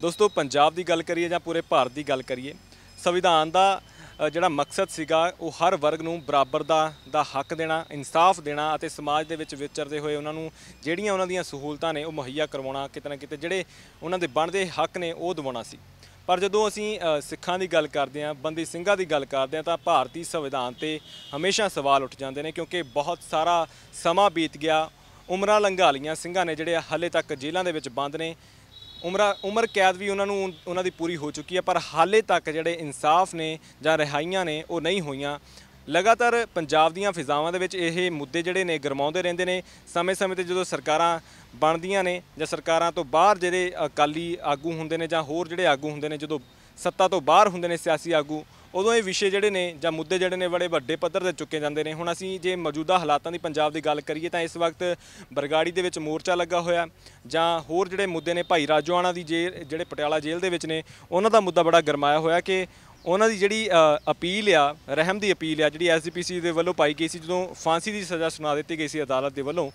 ਦੋਸਤੋ ਪੰਜਾਬ ਦੀ ਗੱਲ ਕਰੀਏ ਜਾਂ ਪੂਰੇ ਭਾਰਤ ਦੀ ਗੱਲ ਕਰੀਏ ਸੰਵਿਧਾਨ ਦਾ ਜਿਹੜਾ ਮਕਸਦ ਸੀਗਾ ਉਹ ਹਰ ਵਰਗ ਨੂੰ ਬਰਾਬਰ ਦਾ ਦਾ ਹੱਕ ਦੇਣਾ ਇਨਸਾਫ ਦੇਣਾ ਅਤੇ ਸਮਾਜ ਦੇ ਵਿੱਚ ਵਿਚਰਦੇ ਹੋਏ ਉਹਨਾਂ ਨੂੰ ਜਿਹੜੀਆਂ ਉਹਨਾਂ ਦੀਆਂ ਸਹੂਲਤਾਂ ਨੇ ਉਹ ਮੁਹੱਈਆ ਕਰਵਾਉਣਾ ਕਿਤੇ ਨਾ ਕਿਤੇ ਜਿਹੜੇ ਉਹਨਾਂ ਦੇ ਬਣਦੇ ਹੱਕ ਨੇ ਉਹ ਦਵਾਉਣਾ ਸੀ ਪਰ ਜਦੋਂ ਅਸੀਂ ਸਿੱਖਾਂ ਦੀ ਗੱਲ ਕਰਦੇ ਹਾਂ ਬੰਦੀ ਸਿੰਘਾਂ ਦੀ ਗੱਲ ਕਰਦੇ ਹਾਂ ਤਾਂ ਭਾਰਤੀ ਸੰਵਿਧਾਨ ਤੇ ਹਮੇਸ਼ਾ ਸਵਾਲ ਉੱਠ ਜਾਂਦੇ ਨੇ ਕਿਉਂਕਿ ਬਹੁਤ ਸਾਰਾ ਸਮਾਂ ਬੀਤ ਗਿਆ ਉਮਰਾਂ ਲੰਘਾ ਲੀਆਂ ਸਿੰਘਾਂ ਨੇ ਜਿਹੜੇ ਹੱਲੇ ਤੱਕ ਜੇਲ੍ਹਾਂ ਦੇ ਵਿੱਚ ਬੰਦ ਨੇ ਉਮਰਾ ਉਮਰ ਕੈਦ ਵੀ ਉਹਨਾਂ ਨੂੰ ਉਹਨਾਂ ਦੀ ਪੂਰੀ ਹੋ ਚੁੱਕੀ ਹੈ ਪਰ ਹਾਲੇ ਤੱਕ ਜਿਹੜੇ ਇਨਸਾਫ ਨੇ ਜਾਂ ਰਿਹਾਈਆਂ ਨੇ ਉਹ ਨਹੀਂ ਹੋਈਆਂ ਲਗਾਤਾਰ ਪੰਜਾਬ ਦੀਆਂ ਫਿਜ਼ਾਵਾਂ ਦੇ ਵਿੱਚ ਇਹ ਮੁੱਦੇ ਜਿਹੜੇ ਨੇ ਗਰਮਾਉਂਦੇ ਰਹਿੰਦੇ ਨੇ ਸਮੇਂ-ਸਮੇਂ ਤੇ ਜਦੋਂ ਸਰਕਾਰਾਂ ਬਣਦੀਆਂ ਨੇ ਜਾਂ ਸਰਕਾਰਾਂ ਤੋਂ ਬਾਹਰ ਜਿਹੜੇ ਅਕਾਲੀ ਆਗੂ ਹੁੰਦੇ ਨੇ ਜਾਂ ਹੋਰ ਜਿਹੜੇ ਆਗੂ ਹੁੰਦੇ ਨੇ ਜਦੋਂ ਸੱਤਾ ਤੋਂ ਬਾਹਰ ਹੁੰਦੇ ਨੇ ਸਿਆਸੀ ਆਗੂ ਉਦੋਂ ਇਹ ਵਿਸ਼ੇ ਜਿਹੜੇ ਨੇ ਜਾਂ ਮੁੱਦੇ ਜਿਹੜੇ ਨੇ ਬੜੇ ਵੱਡੇ ਪੱਧਰ ਤੇ ਚੁੱਕੇ ਜਾਂਦੇ ਨੇ ਹੁਣ ਅਸੀਂ ਜੇ ਮੌਜੂਦਾ ਹਾਲਾਤਾਂ ਦੀ ਪੰਜਾਬ ਦੀ ਗੱਲ ਕਰੀਏ ਤਾਂ ਇਸ ਵਕਤ ਬਰਗਾੜੀ ਦੇ ਵਿੱਚ ਮੋਰਚਾ ਲੱਗਾ ਹੋਇਆ ਜਾਂ ਹੋਰ ਜਿਹੜੇ ਮੁੱਦੇ ਨੇ ਭਾਈ ਰਾਜੋਆਣਾ ਦੀ ਜਿਹੜੇ ਪਟਿਆਲਾ ਜੇਲ੍ਹ ਦੇ ਵਿੱਚ ਨੇ ਉਹਨਾਂ ਦਾ ਮੁੱਦਾ ਬੜਾ ਗਰਮਾਇਆ ਹੋਇਆ ਕਿ ਉਹਨਾਂ ਦੀ ਜਿਹੜੀ ਅਪੀਲ ਆ ਰਹਿਮ ਦੀ ਅਪੀਲ ਆ ਜਿਹੜੀ ਐਸਜੀਪੀਸੀ ਦੇ ਵੱਲੋਂ ਪਾਈ ਗਈ ਸੀ ਜਦੋਂ ਫਾਂਸੀ ਦੀ ਸਜ਼ਾ ਸੁਣਾ ਦਿੱਤੀ ਗਈ ਸੀ ਅਦਾਲਤ ਦੇ ਵੱਲੋਂ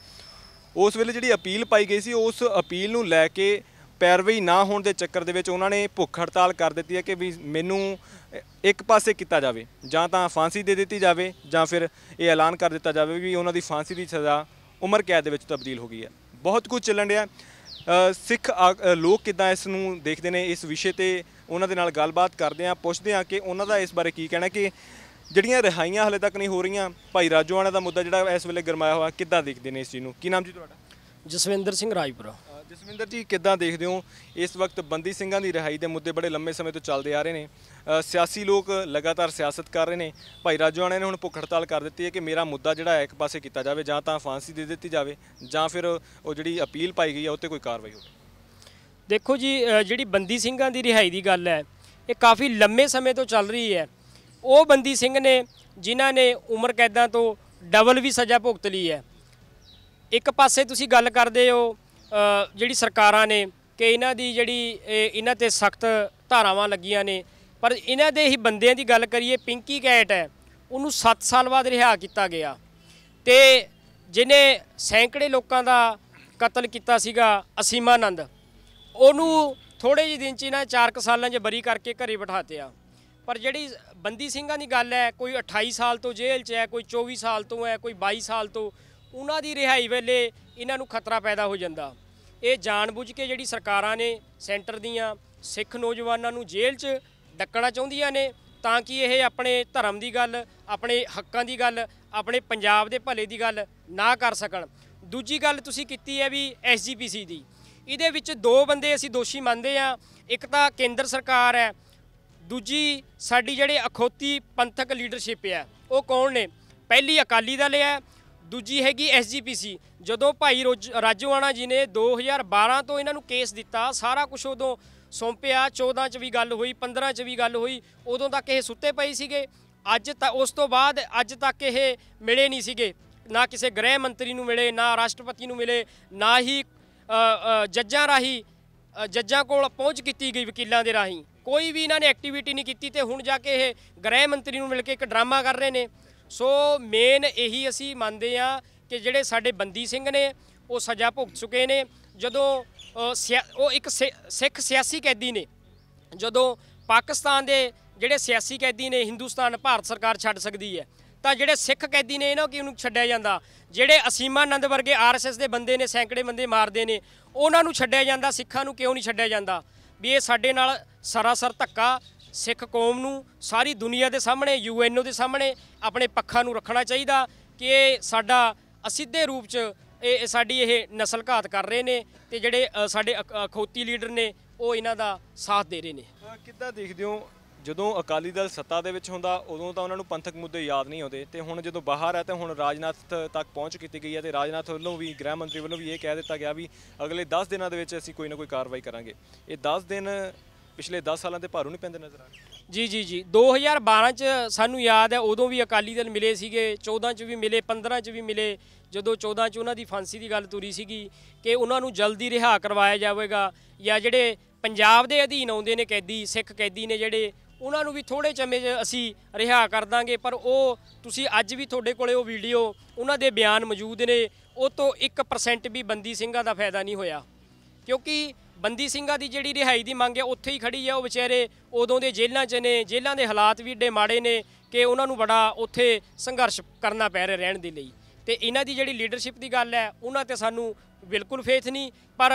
ਉਸ ਵੇਲੇ ਜਿਹੜੀ ਅਪੀਲ ਪਾਈ ਗਈ ਸੀ ਉਸ ਅਪੀਲ ਨੂੰ ਲੈ ਕੇ ਪੈਰਵੀ ਨਾ ਹੋਣ ਦੇ ਚੱਕਰ ਦੇ ਵਿੱਚ ਉਹਨਾਂ ਨੇ ਭੁੱਖ ਹੜਤਾਲ ਕਰ ਦਿੱਤੀ ਹੈ ਕਿ ਵੀ ਮੈਨੂੰ ਇੱਕ ਪਾਸੇ ਕੀਤਾ ਜਾਵੇ ਜਾਂ ਤਾਂ ਫਾਂਸੀ ਦੇ ਦਿੱਤੀ ਜਾਵੇ ਜਾਂ ਫਿਰ ਇਹ ਐਲਾਨ ਕਰ ਦਿੱਤਾ ਜਾਵੇ ਕਿ ਉਹਨਾਂ ਦੀ ਫਾਂਸੀ ਦੀ ਸਜ਼ਾ ਉਮਰ ਕੈਦ ਦੇ ਵਿੱਚ ਤਬਦੀਲ ਹੋ ਗਈ ਹੈ ਬਹੁਤ ਕੁਝ ਚੱਲਣ ਰਿਹਾ ਸਿੱਖ ਲੋਕ ਕਿਦਾਂ ਇਸ ਨੂੰ ਦੇਖਦੇ ਨੇ ਇਸ ਵਿਸ਼ੇ ਤੇ ਉਹਨਾਂ ਦੇ ਨਾਲ ਗੱਲਬਾਤ ਕਰਦੇ ਆ ਪੁੱਛਦੇ ਆ ਕਿ ਉਹਨਾਂ ਦਾ ਇਸ ਬਾਰੇ ਕੀ ਕਹਿਣਾ ਕਿ ਜਿਹੜੀਆਂ ਰਿਹਾਈਆਂ ਹਲੇ ਤੱਕ ਨਹੀਂ ਹੋ ਰਹੀਆਂ ਭਾਈ ਰਾਜੋਆਣਾ ਦਾ ਮੁੱਦਾ ਜਿਹੜਾ ਇਸ ਵੇਲੇ ਗਰਮਾਇਆ ਹੋਇਆ ਕਿੱਦਾਂ ਦੇਖਦੇ ਨੇ ਇਸ ਚੀਜ਼ ਨੂੰ ਕੀ ਨਾਮ ਜੀ ਤੁਹਾਡਾ ਜਸਵਿੰਦਰ ਸਿੰਘ ਰਾਜਪੁਰਾ ਜਸਵਿੰਦਰ ਜੀ ਕਿੱਦਾਂ ਦੇਖਦੇ ਹੋ ਇਸ ਵਕਤ ਬੰਦੀ ਸਿੰਘਾਂ ਦੀ ਰਿਹਾਈ ਦੇ ਮੁੱਦੇ ਬੜੇ ਲੰਮੇ ਸਮੇਂ ਤੋਂ ਚੱਲਦੇ ਆ ਰਹੇ ਨੇ ਸਿਆਸੀ ਲੋਕ ਲਗਾਤਾਰ ਸਿਆਸਤ ਕਰ ਰਹੇ ਨੇ ਭਾਈ ਰਾਜੂਆਣੇ ਨੇ ਹੁਣ ਭੁੱਖ ਹੜਤਾਲ ਕਰ ਦਿੱਤੀ ਹੈ ਕਿ ਮੇਰਾ ਮੁੱਦਾ ਜਿਹੜਾ ਇੱਕ ਪਾਸੇ ਕੀਤਾ ਜਾਵੇ ਜਾਂ ਤਾਂ ਫਾਂਸੀ ਦੇ ਦਿੱਤੀ ਜਾਵੇ ਜਾਂ ਫਿਰ ਉਹ ਜਿਹੜੀ ਅਪੀਲ ਪਾਈ ਗਈ ਹੈ ਉੱਤੇ ਕੋਈ ਕਾਰਵਾਈ ਹੋਵੇ ਦੇਖੋ ਜੀ ਜਿਹੜੀ ਬੰਦੀ ਸਿੰਘਾਂ ਦੀ ਰਿਹਾਈ ਦੀ ਗੱਲ ਹੈ ਇਹ ਕਾਫੀ ਲੰਮੇ ਸਮੇਂ ਤੋਂ ਚੱਲ ਰਹੀ ਹੈ ਉਹ ਬੰਦੀ ਸਿੰਘ ਨੇ ਜਿਨ੍ਹਾਂ ਨੇ ਉਮਰ ਕੈਦਾਂ ਤੋਂ ਡਬਲ ਵੀ ਸਜ਼ਾ ਭੁਗਤ ਲਈ ਹੈ ਇੱਕ ਪਾਸੇ ਤੁਸੀਂ ਗੱਲ ਕਰਦੇ ਹੋ ਜਿਹੜੀ ਸਰਕਾਰਾਂ ਨੇ ਕਿ ਇਹਨਾਂ ਦੀ ਜਿਹੜੀ ਇਹਨਾਂ ਤੇ ਸਖਤ ਧਾਰਾਵਾਂ ਲੱਗੀਆਂ ਨੇ ਪਰ ਇਹਨਾਂ ਦੇ ਹੀ ਬੰਦਿਆਂ ਦੀ ਗੱਲ ਕਰੀਏ ਪਿੰਕੀ ਕੈਟ ਹੈ ਉਹਨੂੰ 7 ਸਾਲ ਬਾਅਦ ਰਿਹਾ ਕੀਤਾ ਗਿਆ ਤੇ ਜਿਨੇ ਸੈਂਕੜੇ ਲੋਕਾਂ ਦਾ ਕਤਲ ਕੀਤਾ ਸੀਗਾ ਅਸੀਮਾਨੰਦ ਉਹਨੂੰ ਥੋੜੇ ਜਿਹੇ ਦਿਨ ਚ ਇਹਨਾਂ 4 ਸਾਲਾਂ 'ਚ ਬਰੀ ਕਰਕੇ ਘਰੇ ਬਿਠਾਤਿਆ ਪਰ ਜਿਹੜੀ ਬੰਦੀ ਸਿੰਘਾਂ ਦੀ ਗੱਲ ਹੈ ਕੋਈ 28 ਸਾਲ ਤੋਂ ਜੇਲ੍ਹ 'ਚ ਹੈ ਕੋਈ 24 ਸਾਲ ਤੋਂ ਹੈ ਕੋਈ 22 ਸਾਲ ਤੋਂ ਉਹਨਾਂ ਦੀ ਰਿਹਾਈ ਵੇਲੇ ਇਹਨਾਂ ਨੂੰ ਖਤਰਾ ਪੈਦਾ ਹੋ ਜਾਂਦਾ ਇਹ ਜਾਣਬੁੱਝ ਕੇ ਜਿਹੜੀ ਸਰਕਾਰਾਂ ਨੇ ਸੈਂਟਰ ਦੀਆਂ ਸਿੱਖ ਨੌਜਵਾਨਾਂ ਨੂੰ ਜੇਲ੍ਹ 'ਚ ਡੱਕਣਾ ਚਾਹੁੰਦੀਆਂ ਨੇ ਤਾਂ ਕਿ ਇਹ ਆਪਣੇ ਧਰਮ ਦੀ ਗੱਲ ਆਪਣੇ ਹੱਕਾਂ ਦੀ ਗੱਲ ਆਪਣੇ ਪੰਜਾਬ ਦੇ ਭਲੇ ਦੀ ਗੱਲ ਨਾ ਕਰ ਸਕਣ ਦੂਜੀ ਗੱਲ ਤੁਸੀਂ ਕੀਤੀ ਹੈ ਵੀ ਐਸਜੀਪੀਸੀ ਦੀ ਇਹਦੇ ਵਿੱਚ ਦੋ ਬੰਦੇ ਅਸੀਂ ਦੋਸ਼ੀ ਮੰਨਦੇ ਆ ਇੱਕ ਤਾਂ ਕੇਂਦਰ ਸਰਕਾਰ ਹੈ ਦੂਜੀ ਸਾਡੀ ਜਿਹੜੇ ਅਖੋਤੀ ਪੰਥਕ ਲੀਡਰਸ਼ਿਪ ਹੈ ਉਹ ਕੌਣ ਨੇ ਪਹਿਲੀ ਅਕਾਲੀ ਦਲ ਹੈ ਦੂਜੀ ਹੈਗੀ ਐਸਜੀਪੀਸੀ ਜਦੋਂ ਭਾਈ ਰਾਜੂਆਣਾ ਜੀ ਨੇ 2012 ਤੋਂ ਇਹਨਾਂ ਨੂੰ ਕੇਸ ਦਿੱਤਾ ਸਾਰਾ ਕੁਝ ਉਦੋਂ ਸੌਂਪਿਆ 14 ਚ ਵੀ ਗੱਲ ਹੋਈ 15 ਚ ਵੀ ਗੱਲ ਹੋਈ ਉਦੋਂ ਤੱਕ ਇਹ ਸੁੱਤੇ ਪਏ ਸੀਗੇ ਅੱਜ ਤਾਂ ਉਸ ਤੋਂ ਬਾਅਦ ਅੱਜ ਤੱਕ ਇਹ ਮਿਲੇ ਨਹੀਂ ਸੀਗੇ ਨਾ ਕਿਸੇ ਗ੍ਰਹਿ ਮੰਤਰੀ ਨੂੰ ਮਿਲੇ ਨਾ ਰਾਸ਼ਟਰਪਤੀ ਨੂੰ ਮਿਲੇ ਨਾ ਹੀ ਜੱਜਾਂ ਰਾਹੀਂ ਜੱਜਾਂ ਕੋਲ ਪਹੁੰਚ ਕੀਤੀ ਗਈ ਵਕੀਲਾਂ ਦੇ ਰਾਹੀਂ ਕੋਈ ਵੀ ਇਹਨਾਂ ਨੇ ਐਕਟੀਵਿਟੀ ਨਹੀਂ ਕੀਤੀ ਤੇ ਹੁਣ ਜਾ ਕੇ ਇਹ ਗ੍ਰਹਿ ਮੰਤਰੀ ਨੂੰ ਮਿਲ ਕੇ ਇੱਕ ਡਰਾਮਾ ਕਰ ਰਹੇ ਨੇ ਸੋ ਮੇਨ ਇਹੀ ਅਸੀਂ ਮੰਨਦੇ ਆ ਕਿ ਜਿਹੜੇ ਸਾਡੇ ਬੰਦੀ ਸਿੰਘ ਨੇ ਉਹ ਸਜ਼ਾ ਭੁਗਤ ਚੁੱਕੇ ਨੇ ਜਦੋਂ ਉਹ ਇੱਕ ਸਿੱਖ ਸਿਆਸੀ ਕੈਦੀ ਨੇ ਜਦੋਂ ਪਾਕਿਸਤਾਨ ਦੇ ਜਿਹੜੇ ਸਿਆਸੀ ਕੈਦੀ ਨੇ ਹਿੰਦੁਸਤਾਨ ਭਾਰਤ ਸਰਕਾਰ ਛੱਡ ਸਕਦੀ ਹੈ ਤਾਂ ਜਿਹੜੇ ਸਿੱਖ ਕੈਦੀ ਨੇ ਇਹਨਾਂ ਨੂੰ ਛੱਡਿਆ ਜਾਂਦਾ ਜਿਹੜੇ ਅਸੀਮਾ ਆਨੰਦ ਵਰਗੇ ਆਰਐਸਐਸ ਦੇ ਬੰਦੇ ਨੇ ਸੈਂਕੜੇ ਬੰਦੇ ਮਾਰਦੇ ਨੇ ਉਹਨਾਂ ਨੂੰ ਛੱਡਿਆ ਜਾਂਦਾ ਸਿੱਖਾਂ ਨੂੰ ਕਿਉਂ ਨਹੀਂ ਛੱਡਿਆ ਜਾਂਦਾ ਵੀ ਇਹ ਸਾਡੇ ਨਾਲ ਸਰਾਸਰ ਧੱਕਾ ਸਿੱਖ ਕੌਮ ਨੂੰ ਸਾਰੀ ਦੁਨੀਆ ਦੇ ਸਾਹਮਣੇ ਯੂਐਨਓ ਦੇ ਸਾਹਮਣੇ ਆਪਣੇ ਪੱਖਾਂ ਨੂੰ ਰੱਖਣਾ ਚਾਹੀਦਾ ਕਿ ਇਹ ਸਾਡਾ ਅਸਿੱਧੇ ਰੂਪ 'ਚ ਇਹ ਸਾਡੀ ਇਹ ਨਸਲ ਘਾਤ ਕਰ ਰਹੇ ਨੇ ਤੇ ਜਿਹੜੇ ਸਾਡੇ ਖੋਤੀ ਲੀਡਰ ਨੇ ਉਹ ਇਹਨਾਂ ਦਾ ਸਾਥ ਦੇ ਰਹੇ ਨੇ ਕਿੱਦਾਂ ਦੇਖਦੇ ਹੋ ਜਦੋਂ ਅਕਾਲੀ ਦਲ ਸੱਤਾ ਦੇ ਵਿੱਚ ਹੁੰਦਾ ਉਦੋਂ ਤਾਂ ਉਹਨਾਂ ਨੂੰ ਪੰਥਕ ਮੁੱਦੇ ਯਾਦ ਨਹੀਂ ਆਉਂਦੇ ਤੇ ਹੁਣ ਜਦੋਂ ਬਾਹਰ ਹੈ ਤੇ ਹੁਣ ਰਾਜਨਾਥ ਤੱਕ ਪਹੁੰਚ ਕੀਤੀ ਗਈ ਹੈ ਤੇ ਰਾਜਨਾਥ ਵੱਲੋਂ ਵੀ ਗ੍ਰਹਿ ਮੰਤਰੀ ਵੱਲੋਂ ਵੀ ਇਹ ਕਹਿ ਦਿੱਤਾ ਗਿਆ ਵੀ ਅਗਲੇ 10 ਦਿਨਾਂ ਦੇ ਵਿੱਚ ਅਸੀਂ ਕੋਈ ਨਾ ਕੋਈ ਕਾਰਵਾਈ ਕਰਾਂਗੇ ਇਹ 10 ਦਿਨ ਪਿਛਲੇ 10 ਸਾਲਾਂ ਤੇ ਭਾਰੂ ਨਹੀਂ ਪੈਂਦੇ ਨਜ਼ਰ ਆ ਜੀ ਜੀ ਜੀ 2012 ਚ ਸਾਨੂੰ ਯਾਦ ਹੈ ਉਦੋਂ ਵੀ ਅਕਾਲੀ ਦਲ ਮਿਲੇ ਸੀਗੇ 14 ਚ ਵੀ ਮਿਲੇ 15 ਚ ਵੀ ਮਿਲੇ ਜਦੋਂ 14 ਚ ਉਹਨਾਂ ਦੀ ਫਾਂਸੀ ਦੀ ਗੱਲ ਤੁਰੀ ਸੀਗੀ ਕਿ ਉਹਨਾਂ ਨੂੰ ਜਲਦੀ ਰਿਹਾ ਕਰਵਾਇਆ ਜਾਵੇਗਾ ਜਾਂ ਜਿਹੜੇ ਪੰਜਾਬ ਦੇ ਅਧੀਨ ਆਉਂਦੇ ਨੇ ਕੈਦੀ ਸਿੱਖ ਕੈਦੀ ਨੇ ਜਿਹੜੇ ਉਹਨਾਂ ਨੂੰ ਵੀ ਥੋੜੇ ਚਮੇ ਅਸੀਂ ਰਿਹਾ ਕਰ ਦਾਂਗੇ ਪਰ ਉਹ ਤੁਸੀਂ ਅੱਜ ਵੀ ਤੁਹਾਡੇ ਕੋਲੇ ਉਹ ਵੀਡੀਓ ਉਹਨਾਂ ਦੇ ਬਿਆਨ ਮੌਜੂਦ ਨੇ ਉਹ ਤੋਂ 1% ਵੀ ਬੰਦੀ ਸਿੰਘਾਂ ਦਾ ਫਾਇਦਾ ਨਹੀਂ ਹੋਇਆ ਕਿਉਂਕਿ ਬੰਦੀ ਸਿੰਘਾਂ ਦੀ ਜਿਹੜੀ ਰਿਹਾਈ ਦੀ ਮੰਗ ਹੈ ਉੱਥੇ ਹੀ ਖੜੀ ਹੈ ਉਹ ਵਿਚਾਰੇ ਉਦੋਂ ਦੇ ਜੇਲ੍ਹਾਂ 'ਚ ਨੇ ਜੇਲ੍ਹਾਂ ਦੇ ਹਾਲਾਤ ਵੀ ਏਡੇ ਮਾੜੇ ਨੇ ਕਿ ਉਹਨਾਂ ਨੂੰ ਬੜਾ ਉੱਥੇ ਸੰਘਰਸ਼ ਕਰਨਾ ਪੈ ਰਿਹਾ ਰਹਿਣ ਦੇ ਲਈ ਤੇ ਇਹਨਾਂ ਦੀ ਜਿਹੜੀ ਲੀਡਰਸ਼ਿਪ ਦੀ ਗੱਲ ਹੈ ਉਹਨਾਂ ਤੇ ਸਾਨੂੰ ਬਿਲਕੁਲ ਫੇਥ ਨਹੀਂ ਪਰ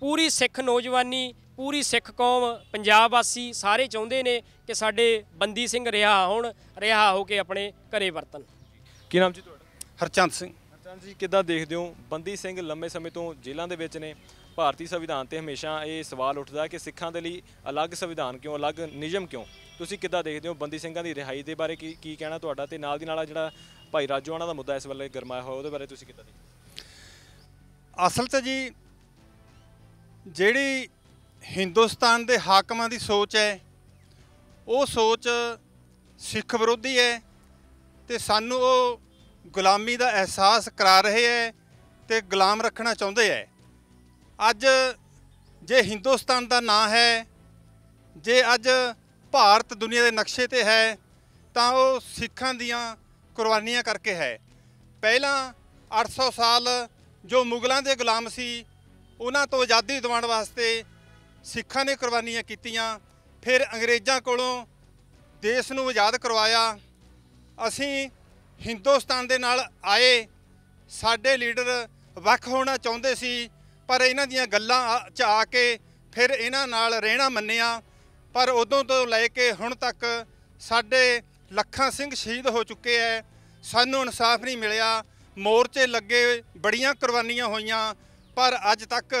ਪੂਰੀ ਸਿੱਖ ਨੌਜਵਾਨੀ ਪੂਰੀ ਸਿੱਖ ਕੌਮ ਪੰਜਾਬ ਵਾਸੀ ਸਾਰੇ ਚਾਹੁੰਦੇ ਨੇ ਕਿ ਸਾਡੇ ਬੰਦੀ ਸਿੰਘ ਰਿਹਾ ਹੋਣ ਰਿਹਾ ਹੋ ਕੇ ਆਪਣੇ ਘਰੇ ਵਰਤਣ ਕੀ ਨਾਮ ਜੀ ਤੁਹਾਡਾ ਹਰਚੰਦ ਸਿੰਘ ਹਰਚੰਦ ਜੀ ਕਿੱਦਾਂ ਦੇਖਦੇ ਹੋ ਬੰਦੀ ਸਿੰਘ ਲੰਮੇ ਸਮੇਂ ਤੋਂ ਜੇਲ੍ਹਾਂ ਦੇ ਵਿੱਚ ਨੇ ਭਾਰਤੀ ਸੰਵਿਧਾਨ ਤੇ ਹਮੇਸ਼ਾ ਇਹ ਸਵਾਲ ਉੱਠਦਾ ਕਿ ਸਿੱਖਾਂ ਦੇ ਲਈ ਅਲੱਗ ਸੰਵਿਧਾਨ ਕਿਉਂ ਅਲੱਗ ਨਿਯਮ ਕਿਉਂ ਤੁਸੀਂ ਕਿੱਦਾਂ ਦੇਖਦੇ ਹੋ ਬੰਦੀ ਸਿੰਘਾਂ ਦੀ ਰਿਹਾਈ ਦੇ ਬਾਰੇ ਕੀ ਕੀ ਕਹਿਣਾ ਤੁਹਾਡਾ ਤੇ ਨਾਲ ਦੀ ਨਾਲ ਜਿਹੜਾ ਭਾਈ ਰਾਜੋਆਣਾ ਦਾ ਮੁੱਦਾ ਇਸ ਵੇਲੇ ਗਰਮਾਇਆ ਹੋਇਆ ਉਹਦੇ ਬਾਰੇ ਤੁਸੀਂ ਕਿੱਦਾਂ ਦੇਖਦੇ ਅਸਲ 'ਚ ਜੀ ਜਿਹੜੀ ਹਿੰਦੁਸਤਾਨ ਦੇ ਹਾਕਮਾਂ ਦੀ ਸੋਚ ਹੈ ਉਹ ਸੋਚ ਸਿੱਖ ਵਿਰੋਧੀ ਹੈ ਤੇ ਸਾਨੂੰ ਉਹ ਗੁਲਾਮੀ ਦਾ ਅਹਿਸਾਸ ਕਰਾ ਰਹੇ ਹੈ ਤੇ ਗੁਲਾਮ ਰੱਖਣਾ ਚਾਹੁੰਦੇ ਹੈ ਅੱਜ ਜੇ ਹਿੰਦੁਸਤਾਨ ਦਾ ਨਾਂ ਹੈ ਜੇ ਅੱਜ ਭਾਰਤ ਦੁਨੀਆ ਦੇ ਨਕਸ਼ੇ ਤੇ ਹੈ ਤਾਂ ਉਹ ਸਿੱਖਾਂ ਦੀਆਂ ਕੁਰਬਾਨੀਆਂ ਕਰਕੇ ਹੈ ਪਹਿਲਾਂ 800 ਸਾਲ ਜੋ ਮੁਗਲਾਂ ਦੇ ਗੁਲਾਮ ਸੀ ਉਹਨਾਂ ਤੋਂ ਆਜ਼ਾਦੀ ਦਿਵਾਉਣ ਵਾਸਤੇ ਸਿੱਖਾਂ ਨੇ ਕੁਰਬਾਨੀਆਂ ਕੀਤੀਆਂ ਫਿਰ ਅੰਗਰੇਜ਼ਾਂ ਕੋਲੋਂ ਦੇਸ਼ ਨੂੰ ਆਜ਼ਾਦ ਕਰਵਾਇਆ ਅਸੀਂ ਹਿੰਦੁਸਤਾਨ ਦੇ ਨਾਲ ਆਏ ਸਾਡੇ ਲੀਡਰ ਵੱਖ ਹੋਣਾ ਚਾਹੁੰਦੇ ਸੀ ਪਰ ਇਹਨਾਂ ਦੀਆਂ ਗੱਲਾਂ ਚ ਆ ਕੇ ਫਿਰ ਇਹਨਾਂ ਨਾਲ ਰਹਿਣਾ ਮੰਨਿਆ ਪਰ ਉਦੋਂ ਤੋਂ ਲੈ ਕੇ ਹੁਣ ਤੱਕ ਸਾਡੇ ਲੱਖਾਂ ਸਿੰਘ ਸ਼ਹੀਦ ਹੋ ਚੁੱਕੇ ਐ ਸਾਨੂੰ ਇਨਸਾਫ ਨਹੀਂ ਮਿਲਿਆ ਮੋਰਚੇ ਲੱਗੇ ਬੜੀਆਂ ਕੁਰਬਾਨੀਆਂ ਹੋਈਆਂ ਪਰ ਅੱਜ ਤੱਕ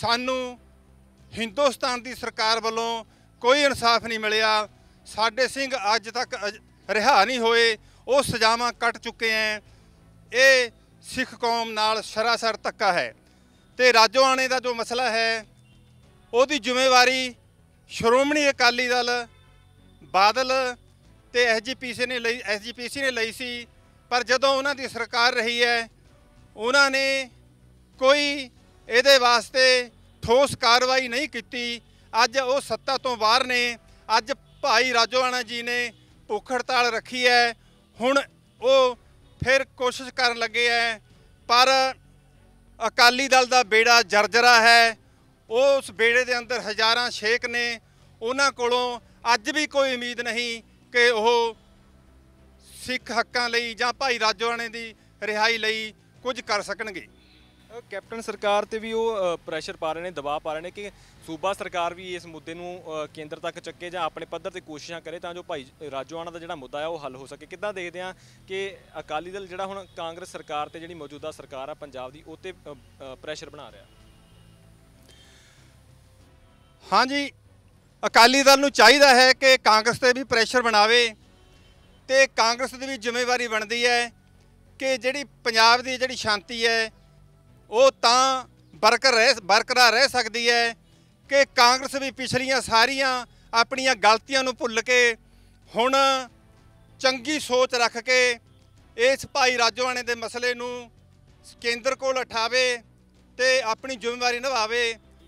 ਸਾਨੂੰ ਹਿੰਦੁਸਤਾਨ ਦੀ ਸਰਕਾਰ ਵੱਲੋਂ ਕੋਈ ਇਨਸਾਫ ਨਹੀਂ ਮਿਲਿਆ ਸਾਡੇ ਸਿੰਘ ਅੱਜ ਤੱਕ ਰਿਹਾ ਨਹੀਂ ਹੋਏ ਉਹ ਸਜ਼ਾਵਾਂ ਕੱਟ ਚੁੱਕੇ ਐ ਇਹ ਸਿੱਖ ਕੌਮ ਨਾਲ ਸ਼ਰਾਸਰ ਧੱਕਾ ਹੈ ਤੇ ਰਾਜੋਆਣੇ ਦਾ ਜੋ ਮਸਲਾ ਹੈ ਉਹਦੀ ਜ਼ਿੰਮੇਵਾਰੀ ਸ਼੍ਰੋਮਣੀ ਅਕਾਲੀ ਦਲ ਬਾਦਲ ਤੇ ਐਸਜੀਪੀਸੀ ਨੇ ਲਈ ਐਸਜੀਪੀਸੀ ਨੇ ਲਈ ਸੀ ਪਰ ਜਦੋਂ ਉਹਨਾਂ ਦੀ ਸਰਕਾਰ ਰਹੀ ਹੈ ਉਹਨਾਂ ਨੇ ਕੋਈ ਇਹਦੇ ਵਾਸਤੇ ਠੋਸ ਕਾਰਵਾਈ ਨਹੀਂ ਕੀਤੀ ਅੱਜ ਉਹ ਸੱਤਾ ਤੋਂ ਬਾਹਰ ਨੇ ਅੱਜ ਭਾਈ ਰਾਜੋਆਣਾ ਜੀ ਨੇ ਭੁੱਖ ਹੜਤਾਲ ਰੱਖੀ ਹੈ ਹੁਣ ਉਹ ਫਿਰ ਕੋਸ਼ਿਸ਼ ਕਰਨ ਲੱਗੇ ਐ ਪਰ ਅਕਾਲੀ ਦਲ ਦਾ ਬੇੜਾ ਜਰਜਰਾ ਹੈ ਉਸ ਬੇੜੇ ਦੇ ਅੰਦਰ ਹਜ਼ਾਰਾਂ ਸ਼ੇਖ ਨੇ ਉਹਨਾਂ ਕੋਲੋਂ ਅੱਜ ਵੀ ਕੋਈ ਉਮੀਦ ਨਹੀਂ ਕਿ ਉਹ ਸਿੱਖ ਹੱਕਾਂ ਲਈ ਜਾਂ ਭਾਈ ਰਾਜੋਆਣੇ ਦੀ ਰਿਹਾਈ ਲਈ ਕੁਝ ਕਰ ਸਕਣਗੇ ਕੈਪਟਨ ਸਰਕਾਰ ਤੇ ਵੀ ਉਹ ਪ੍ਰੈਸ਼ਰ ਪਾ ਰਹੇ ਨੇ ਦਬਾਅ ਪਾ ਰਹੇ ਨੇ ਕਿ ਸੂਬਾ ਸਰਕਾਰ ਵੀ ਇਸ ਮੁੱਦੇ ਨੂੰ ਕੇਂਦਰ ਤੱਕ ਚੱਕੇ ਜਾਂ ਆਪਣੇ ਪੱਧਰ ਤੇ ਕੋਸ਼ਿਸ਼ਾਂ ਕਰੇ ਤਾਂ ਜੋ ਭਾਈ ਰਾਜੋਆਣਾ ਦਾ ਜਿਹੜਾ ਮੁੱਦਾ ਹੈ ਉਹ ਹੱਲ ਹੋ ਸਕੇ ਕਿੱਦਾਂ ਦੇਖਦੇ ਆ ਕਿ ਅਕਾਲੀ ਦਲ ਜਿਹੜਾ ਹੁਣ ਕਾਂਗਰਸ ਸਰਕਾਰ ਤੇ ਜਿਹੜੀ ਮੌਜੂਦਾ ਸਰਕਾਰ ਆ ਪੰਜਾਬ ਦੀ ਉਹਤੇ ਪ੍ਰੈਸ਼ਰ ਬਣਾ ਰਿਹਾ ਹਾਂਜੀ ਅਕਾਲੀ ਦਲ ਨੂੰ ਚਾਹੀਦਾ ਹੈ ਕਿ ਕਾਂਗਰਸ ਤੇ ਵੀ ਪ੍ਰੈਸ਼ਰ ਬਣਾਵੇ ਤੇ ਕਾਂਗਰਸ ਦੀ ਵੀ ਜ਼ਿੰਮੇਵਾਰੀ ਬਣਦੀ ਹੈ ਕਿ ਜਿਹੜੀ ਪੰਜਾਬ ਦੀ ਜਿਹੜੀ ਸ਼ਾਂਤੀ ਹੈ ਉਹ ਤਾਂ ਬਰਕਰਾਰ ਰਹਿ ਬਰਕਰਾਰ ਰਹਿ ਸਕਦੀ ਹੈ ਕਿ ਕਾਂਗਰਸ ਵੀ ਪਿਛਲੀਆਂ ਸਾਰੀਆਂ ਆਪਣੀਆਂ ਗਲਤੀਆਂ ਨੂੰ ਭੁੱਲ ਕੇ ਹੁਣ ਚੰਗੀ ਸੋਚ ਰੱਖ ਕੇ ਇਸ ਭਾਈ ਰਾਜਵਾਨੇ ਦੇ ਮਸਲੇ ਨੂੰ ਕੇਂਦਰ ਕੋਲ ਉਠਾਵੇ ਤੇ ਆਪਣੀ ਜ਼ਿੰਮੇਵਾਰੀ ਨਿਭਾਵੇ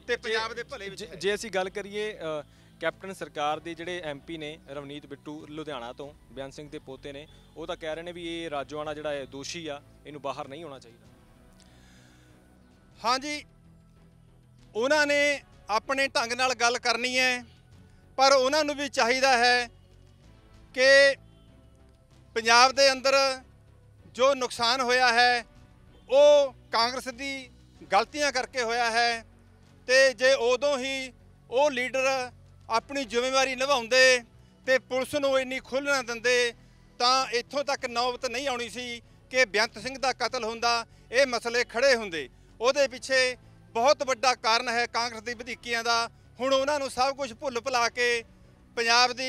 ਤੇ ਪੰਜਾਬ ਦੇ ਭਲੇ ਵਿੱਚ ਜੇ ਅਸੀਂ ਗੱਲ ਕਰੀਏ ਕੈਪਟਨ ਸਰਕਾਰ ਦੇ ਜਿਹੜੇ ਐਮਪੀ ਨੇ ਰਵਨੀਤ ਬਿੱਟੂ ਲੁਧਿਆਣਾ ਤੋਂ ਬਿਆਨ ਸਿੰਘ ਦੇ ਪੋਤੇ ਨੇ ਉਹ ਤਾਂ ਕਹਿ ਰਹੇ ਨੇ ਵੀ ਇਹ ਰਾਜਵਾਨਾ ਜਿਹੜਾ ਹੈ ਦੋਸ਼ੀ ਆ ਇਹਨੂੰ ਬਾਹਰ ਨਹੀਂ ਹੋਣਾ ਚਾਹੀਦਾ ਹਾਂਜੀ ਉਹਨਾਂ ਨੇ ਆਪਣੇ ਢੰਗ ਨਾਲ ਗੱਲ ਕਰਨੀ ਹੈ ਪਰ ਉਹਨਾਂ ਨੂੰ ਵੀ ਚਾਹੀਦਾ ਹੈ ਕਿ ਪੰਜਾਬ ਦੇ ਅੰਦਰ ਜੋ ਨੁਕਸਾਨ ਹੋਇਆ ਹੈ ਉਹ ਕਾਂਗਰਸ ਦੀ ਗਲਤੀਆਂ ਕਰਕੇ ਹੋਇਆ ਹੈ ਤੇ ਜੇ ਉਦੋਂ ਹੀ ਉਹ ਲੀਡਰ ਆਪਣੀ ਜ਼ਿੰਮੇਵਾਰੀ ਨਿਭਾਉਂਦੇ ਤੇ ਪੁਲਿਸ ਨੂੰ ਇੰਨੀ ਖੁੱਲ੍ਹ ਨਾ ਦਿੰਦੇ ਤਾਂ ਇੱਥੋਂ ਤੱਕ ਨੌਬਤ ਨਹੀਂ ਆਉਣੀ ਸੀ ਕਿ ਬਿਆੰਤ ਸਿੰਘ ਦਾ ਕਤਲ ਹੁੰਦਾ ਇਹ ਮਸਲੇ ਖੜੇ ਹੁੰਦੇ ਉਹਦੇ ਪਿੱਛੇ ਬਹੁਤ ਵੱਡਾ ਕਾਰਨ ਹੈ ਕਾਂਗਰਸ ਦੀ ਵਧੀਕੀਆਂ ਦਾ ਹੁਣ ਉਹਨਾਂ ਨੂੰ ਸਭ ਕੁਝ ਭੁੱਲ ਭੁਲਾ ਕੇ ਪੰਜਾਬ ਦੀ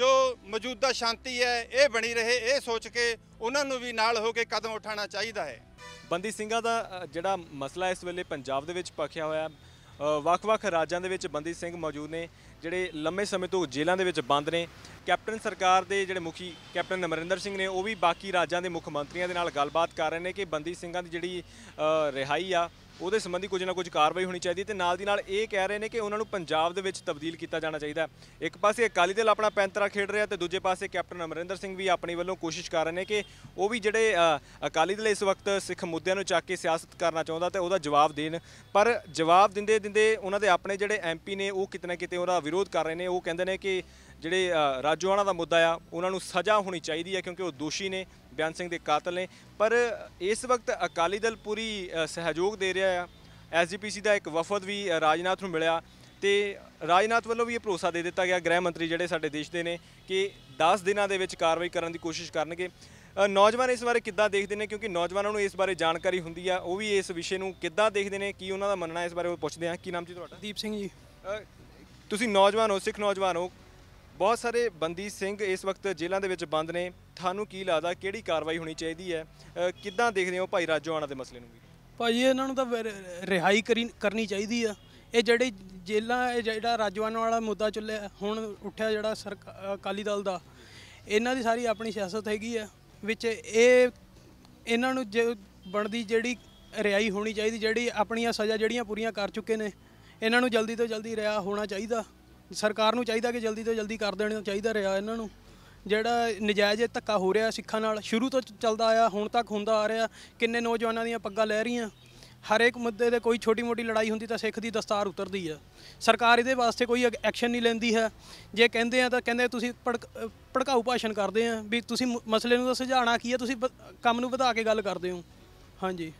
ਜੋ ਮੌਜੂਦਾ ਸ਼ਾਂਤੀ ਹੈ ਇਹ ਬਣੀ ਰਹੇ ਇਹ ਸੋਚ ਕੇ ਉਹਨਾਂ ਨੂੰ ਵੀ ਨਾਲ ਹੋ ਕੇ ਕਦਮ ਉਠਾਉਣਾ ਚਾਹੀਦਾ ਹੈ ਬੰਦੀ ਸਿੰਘਾਂ ਦਾ ਜਿਹੜਾ ਮਸਲਾ ਇਸ ਵੇਲੇ ਪੰਜਾਬ ਦੇ ਵਿੱਚ ਪਖਿਆ ਹੋਇਆ ਵੱਖ-ਵੱਖ ਰਾਜਾਂ ਦੇ ਵਿੱਚ ਬੰਦੀ ਸਿੰਘ ਮੌਜੂਦ ਨੇ ਜਿਹੜੇ ਲੰਮੇ ਸਮੇਂ ਤੋਂ ਜੇਲ੍ਹਾਂ ਦੇ ਵਿੱਚ ਬੰਦ ਨੇ ਕੈਪਟਨ ਸਰਕਾਰ ਦੇ ਜਿਹੜੇ ਮੁਖੀ ਕੈਪਟਨ ਅਮਰਿੰਦਰ ਸਿੰਘ ਨੇ ਉਹ ਵੀ ਬਾਕੀ ਰਾਜਾਂ ਦੇ ਮੁੱਖ ਮੰਤਰੀਆਂ ਦੇ ਨਾਲ ਗੱਲਬਾਤ ਕਰ ਰਹੇ ਨੇ ਕਿ ਬੰਦੀ ਸਿੰਘਾਂ ਦੀ ਜਿਹੜੀ ਰਿਹਾਈ ਆ ਉਹਦੇ ਸੰਬੰਧੀ ਕੁਝ ਨਾ ਕੁਝ ਕਾਰਵਾਈ ਹੋਣੀ ਚਾਹੀਦੀ ਤੇ ਨਾਲ ਦੀ ਨਾਲ ਇਹ ਕਹਿ ਰਹੇ ਨੇ ਕਿ ਉਹਨਾਂ ਨੂੰ ਪੰਜਾਬ ਦੇ ਵਿੱਚ ਤਬਦੀਲ ਕੀਤਾ ਜਾਣਾ ਚਾਹੀਦਾ ਇੱਕ ਪਾਸੇ ਅਕਾਲੀ ਦਲ ਆਪਣਾ ਪੈਂਤਰਾ ਖੇਡ ਰਿਹਾ ਤੇ ਦੂਜੇ ਪਾਸੇ ਕੈਪਟਨ ਅਮਰਿੰਦਰ ਸਿੰਘ ਵੀ ਆਪਣੀ ਵੱਲੋਂ ਕੋਸ਼ਿਸ਼ ਕਰ ਰਹੇ ਨੇ ਕਿ ਉਹ ਵੀ ਜਿਹੜੇ ਅਕਾਲੀ ਦਲ ਇਸ ਵਕਤ ਸਿੱਖ ਮੁੱਦਿਆਂ ਨੂੰ ਚੱਕ ਕੇ ਸਿਆਸਤ ਕਰਨਾ ਚਾਹੁੰਦਾ ਤੇ ਉਹਦਾ ਜਵਾਬ ਦੇਣ ਪਰ ਜਵਾਬ ਦਿੰਦੇ ਦਿੰਦੇ ਉਹਨਾਂ ਦੇ ਆਪਣੇ ਜਿਹੜੇ ਐਮਪੀ ਨੇ ਉਹ ਕਿਤਨਾ ਕਿਤੇ ਉਹਦਾ ਵਿਰੋਧ ਕਰ ਰਹੇ ਨੇ ਉਹ ਕਹਿੰਦੇ ਨੇ ਕਿ ਜਿਹੜੇ ਰਾਜੋਆਣਾ ਦਾ ਮੁੱਦਾ ਆ ਉਹਨਾਂ ਨੂੰ ਸਜ਼ਾ ਹੋਣੀ ਚਾਹੀਦੀ ਹੈ ਕਿਉਂਕਿ ਉਹ ਦੋਸ਼ੀ ਨੇ ਬਿਆਨ ਸਿੰਘ ਦੇ ਕਾਤਲ ਨੇ ਪਰ ਇਸ ਵਕਤ ਅਕਾਲੀ ਦਲ ਪੂਰੀ ਸਹਿਯੋਗ ਦੇ ਰਿਹਾ ਆ ਐਸਜੀਪੀਸੀ ਦਾ ਇੱਕ ਵਫਦ ਵੀ ਰਾਜਨਾਥ ਨੂੰ ਮਿਲਿਆ ਤੇ ਰਾਜਨਾਥ ਵੱਲੋਂ ਵੀ ਇਹ ਭਰੋਸਾ ਦੇ ਦਿੱਤਾ ਗਿਆ ਗ੍ਰਹਿ ਮੰਤਰੀ ਜਿਹੜੇ ਸਾਡੇ ਦੇਸ਼ ਦੇ ਨੇ ਕਿ 10 ਦਿਨਾਂ ਦੇ ਵਿੱਚ ਕਾਰਵਾਈ ਕਰਨ ਦੀ ਕੋਸ਼ਿਸ਼ ਕਰਨਗੇ ਨੌਜਵਾਨ ਇਸ ਬਾਰੇ ਕਿੱਦਾਂ ਦੇਖਦੇ ਨੇ ਕਿਉਂਕਿ ਨੌਜਵਾਨਾਂ ਨੂੰ ਇਸ ਬਾਰੇ ਜਾਣਕਾਰੀ ਹੁੰਦੀ ਆ ਉਹ ਵੀ ਇਸ ਵਿਸ਼ੇ ਨੂੰ ਕਿੱਦਾਂ ਦੇਖਦੇ ਨੇ ਕੀ ਉਹਨਾਂ ਦਾ ਮੰਨਣਾ ਇਸ ਬਾਰੇ ਉਹ ਪੁੱਛਦੇ ਆ ਕੀ ਨਾਮ ਜੀ ਤੁਹਾਡਾ ਦੀਪ ਸਿੰਘ ਜੀ ਤੁਸੀਂ ਨੌਜਵਾਨ ਹੋ ਸਿੱਖ ਨੌਜਵਾਨ ਹੋ ਬਹੁਤ ਸਾਰੇ ਬੰਦੀ ਸਿੰਘ ਇਸ ਵਕਤ ਜੇਲ੍ਹਾਂ ਦੇ ਵਿੱਚ ਬੰਦ ਨੇ ਤੁਹਾਨੂੰ ਕੀ ਲੱਗਦਾ ਕਿਹੜੀ ਕਾਰਵਾਈ ਹੋਣੀ ਚਾਹੀਦੀ ਹੈ ਕਿੱਦਾਂ ਦੇਖਦੇ ਹੋ ਭਾਈ ਰਾਜੋਆਣਾ ਦੇ ਮਸਲੇ ਨੂੰ ਭਾਈ ਇਹਨਾਂ ਨੂੰ ਤਾਂ ਰਿਹਾਈ ਕਰਨੀ ਚਾਹੀਦੀ ਆ ਇਹ ਜਿਹੜੇ ਜੇਲ੍ਹਾਂ ਇਹ ਜਿਹੜਾ ਰਾਜਵਾਨ ਵਾਲਾ ਮੁੱਦਾ ਚੱਲਿਆ ਹੁਣ ਉੱਠਿਆ ਜਿਹੜਾ ਅਕਾਲੀ ਦਲ ਦਾ ਇਹਨਾਂ ਦੀ ਸਾਰੀ ਆਪਣੀ ਸਿਆਸਤ ਹੈਗੀ ਆ ਵਿੱਚ ਇਹ ਇਹਨਾਂ ਨੂੰ ਜੇ ਬਣਦੀ ਜਿਹੜੀ ਰਿਹਾਈ ਹੋਣੀ ਚਾਹੀਦੀ ਜਿਹੜੀ ਆਪਣੀਆਂ ਸਜ਼ਾ ਜਿਹੜੀਆਂ ਪੂਰੀਆਂ ਕਰ ਚੁੱਕੇ ਨੇ ਇਹਨਾਂ ਨੂੰ ਜਲਦੀ ਤੋਂ ਜਲਦੀ ਰਿਹਾ ਹੋਣਾ ਚਾਹੀਦਾ ਸਰਕਾਰ ਨੂੰ ਚਾਹੀਦਾ ਕਿ ਜਲਦੀ ਤੋਂ ਜਲਦੀ ਕਰ ਦੇਣਾ ਚਾਹੀਦਾ ਰਿਹਾ ਇਹਨਾਂ ਨੂੰ ਜਿਹੜਾ ਨਜਾਇਜ਼ ਧੱਕਾ ਹੋ ਰਿਹਾ ਸਿੱਖਾਂ ਨਾਲ ਸ਼ੁਰੂ ਤੋਂ ਚੱਲਦਾ ਆਇਆ ਹੁਣ ਤੱਕ ਹੁੰਦਾ ਆ ਰਿਹਾ ਕਿੰਨੇ ਨੌਜਵਾਨਾਂ ਦੀਆਂ ਪੱਗਾਂ ਲੈ ਰਹੀਆਂ ਹਰੇਕ ਮੁੱਦੇ ਤੇ ਕੋਈ ਛੋਟੀ-ਮੋਟੀ ਲੜਾਈ ਹੁੰਦੀ ਤਾਂ ਸਿੱਖ ਦੀ ਦਸਤਾਰ ਉਤਰਦੀ ਆ ਸਰਕਾਰ ਇਹਦੇ ਵਾਸਤੇ ਕੋਈ ਐਕਸ਼ਨ ਨਹੀਂ ਲੈਂਦੀ ਹੈ ਜੇ ਕਹਿੰਦੇ ਆ ਤਾਂ ਕਹਿੰਦੇ ਤੁਸੀਂ ਭੜਕਾਊ ਭਾਸ਼ਣ ਕਰਦੇ ਆ ਵੀ ਤੁਸੀਂ ਮਸਲੇ ਨੂੰ ਤਾਂ ਸੁਝਾਣਾ ਕੀ ਆ ਤੁਸੀਂ ਕੰਮ ਨੂੰ ਵਧਾ ਕੇ ਗੱਲ ਕਰਦੇ ਹੋ ਹਾਂਜੀ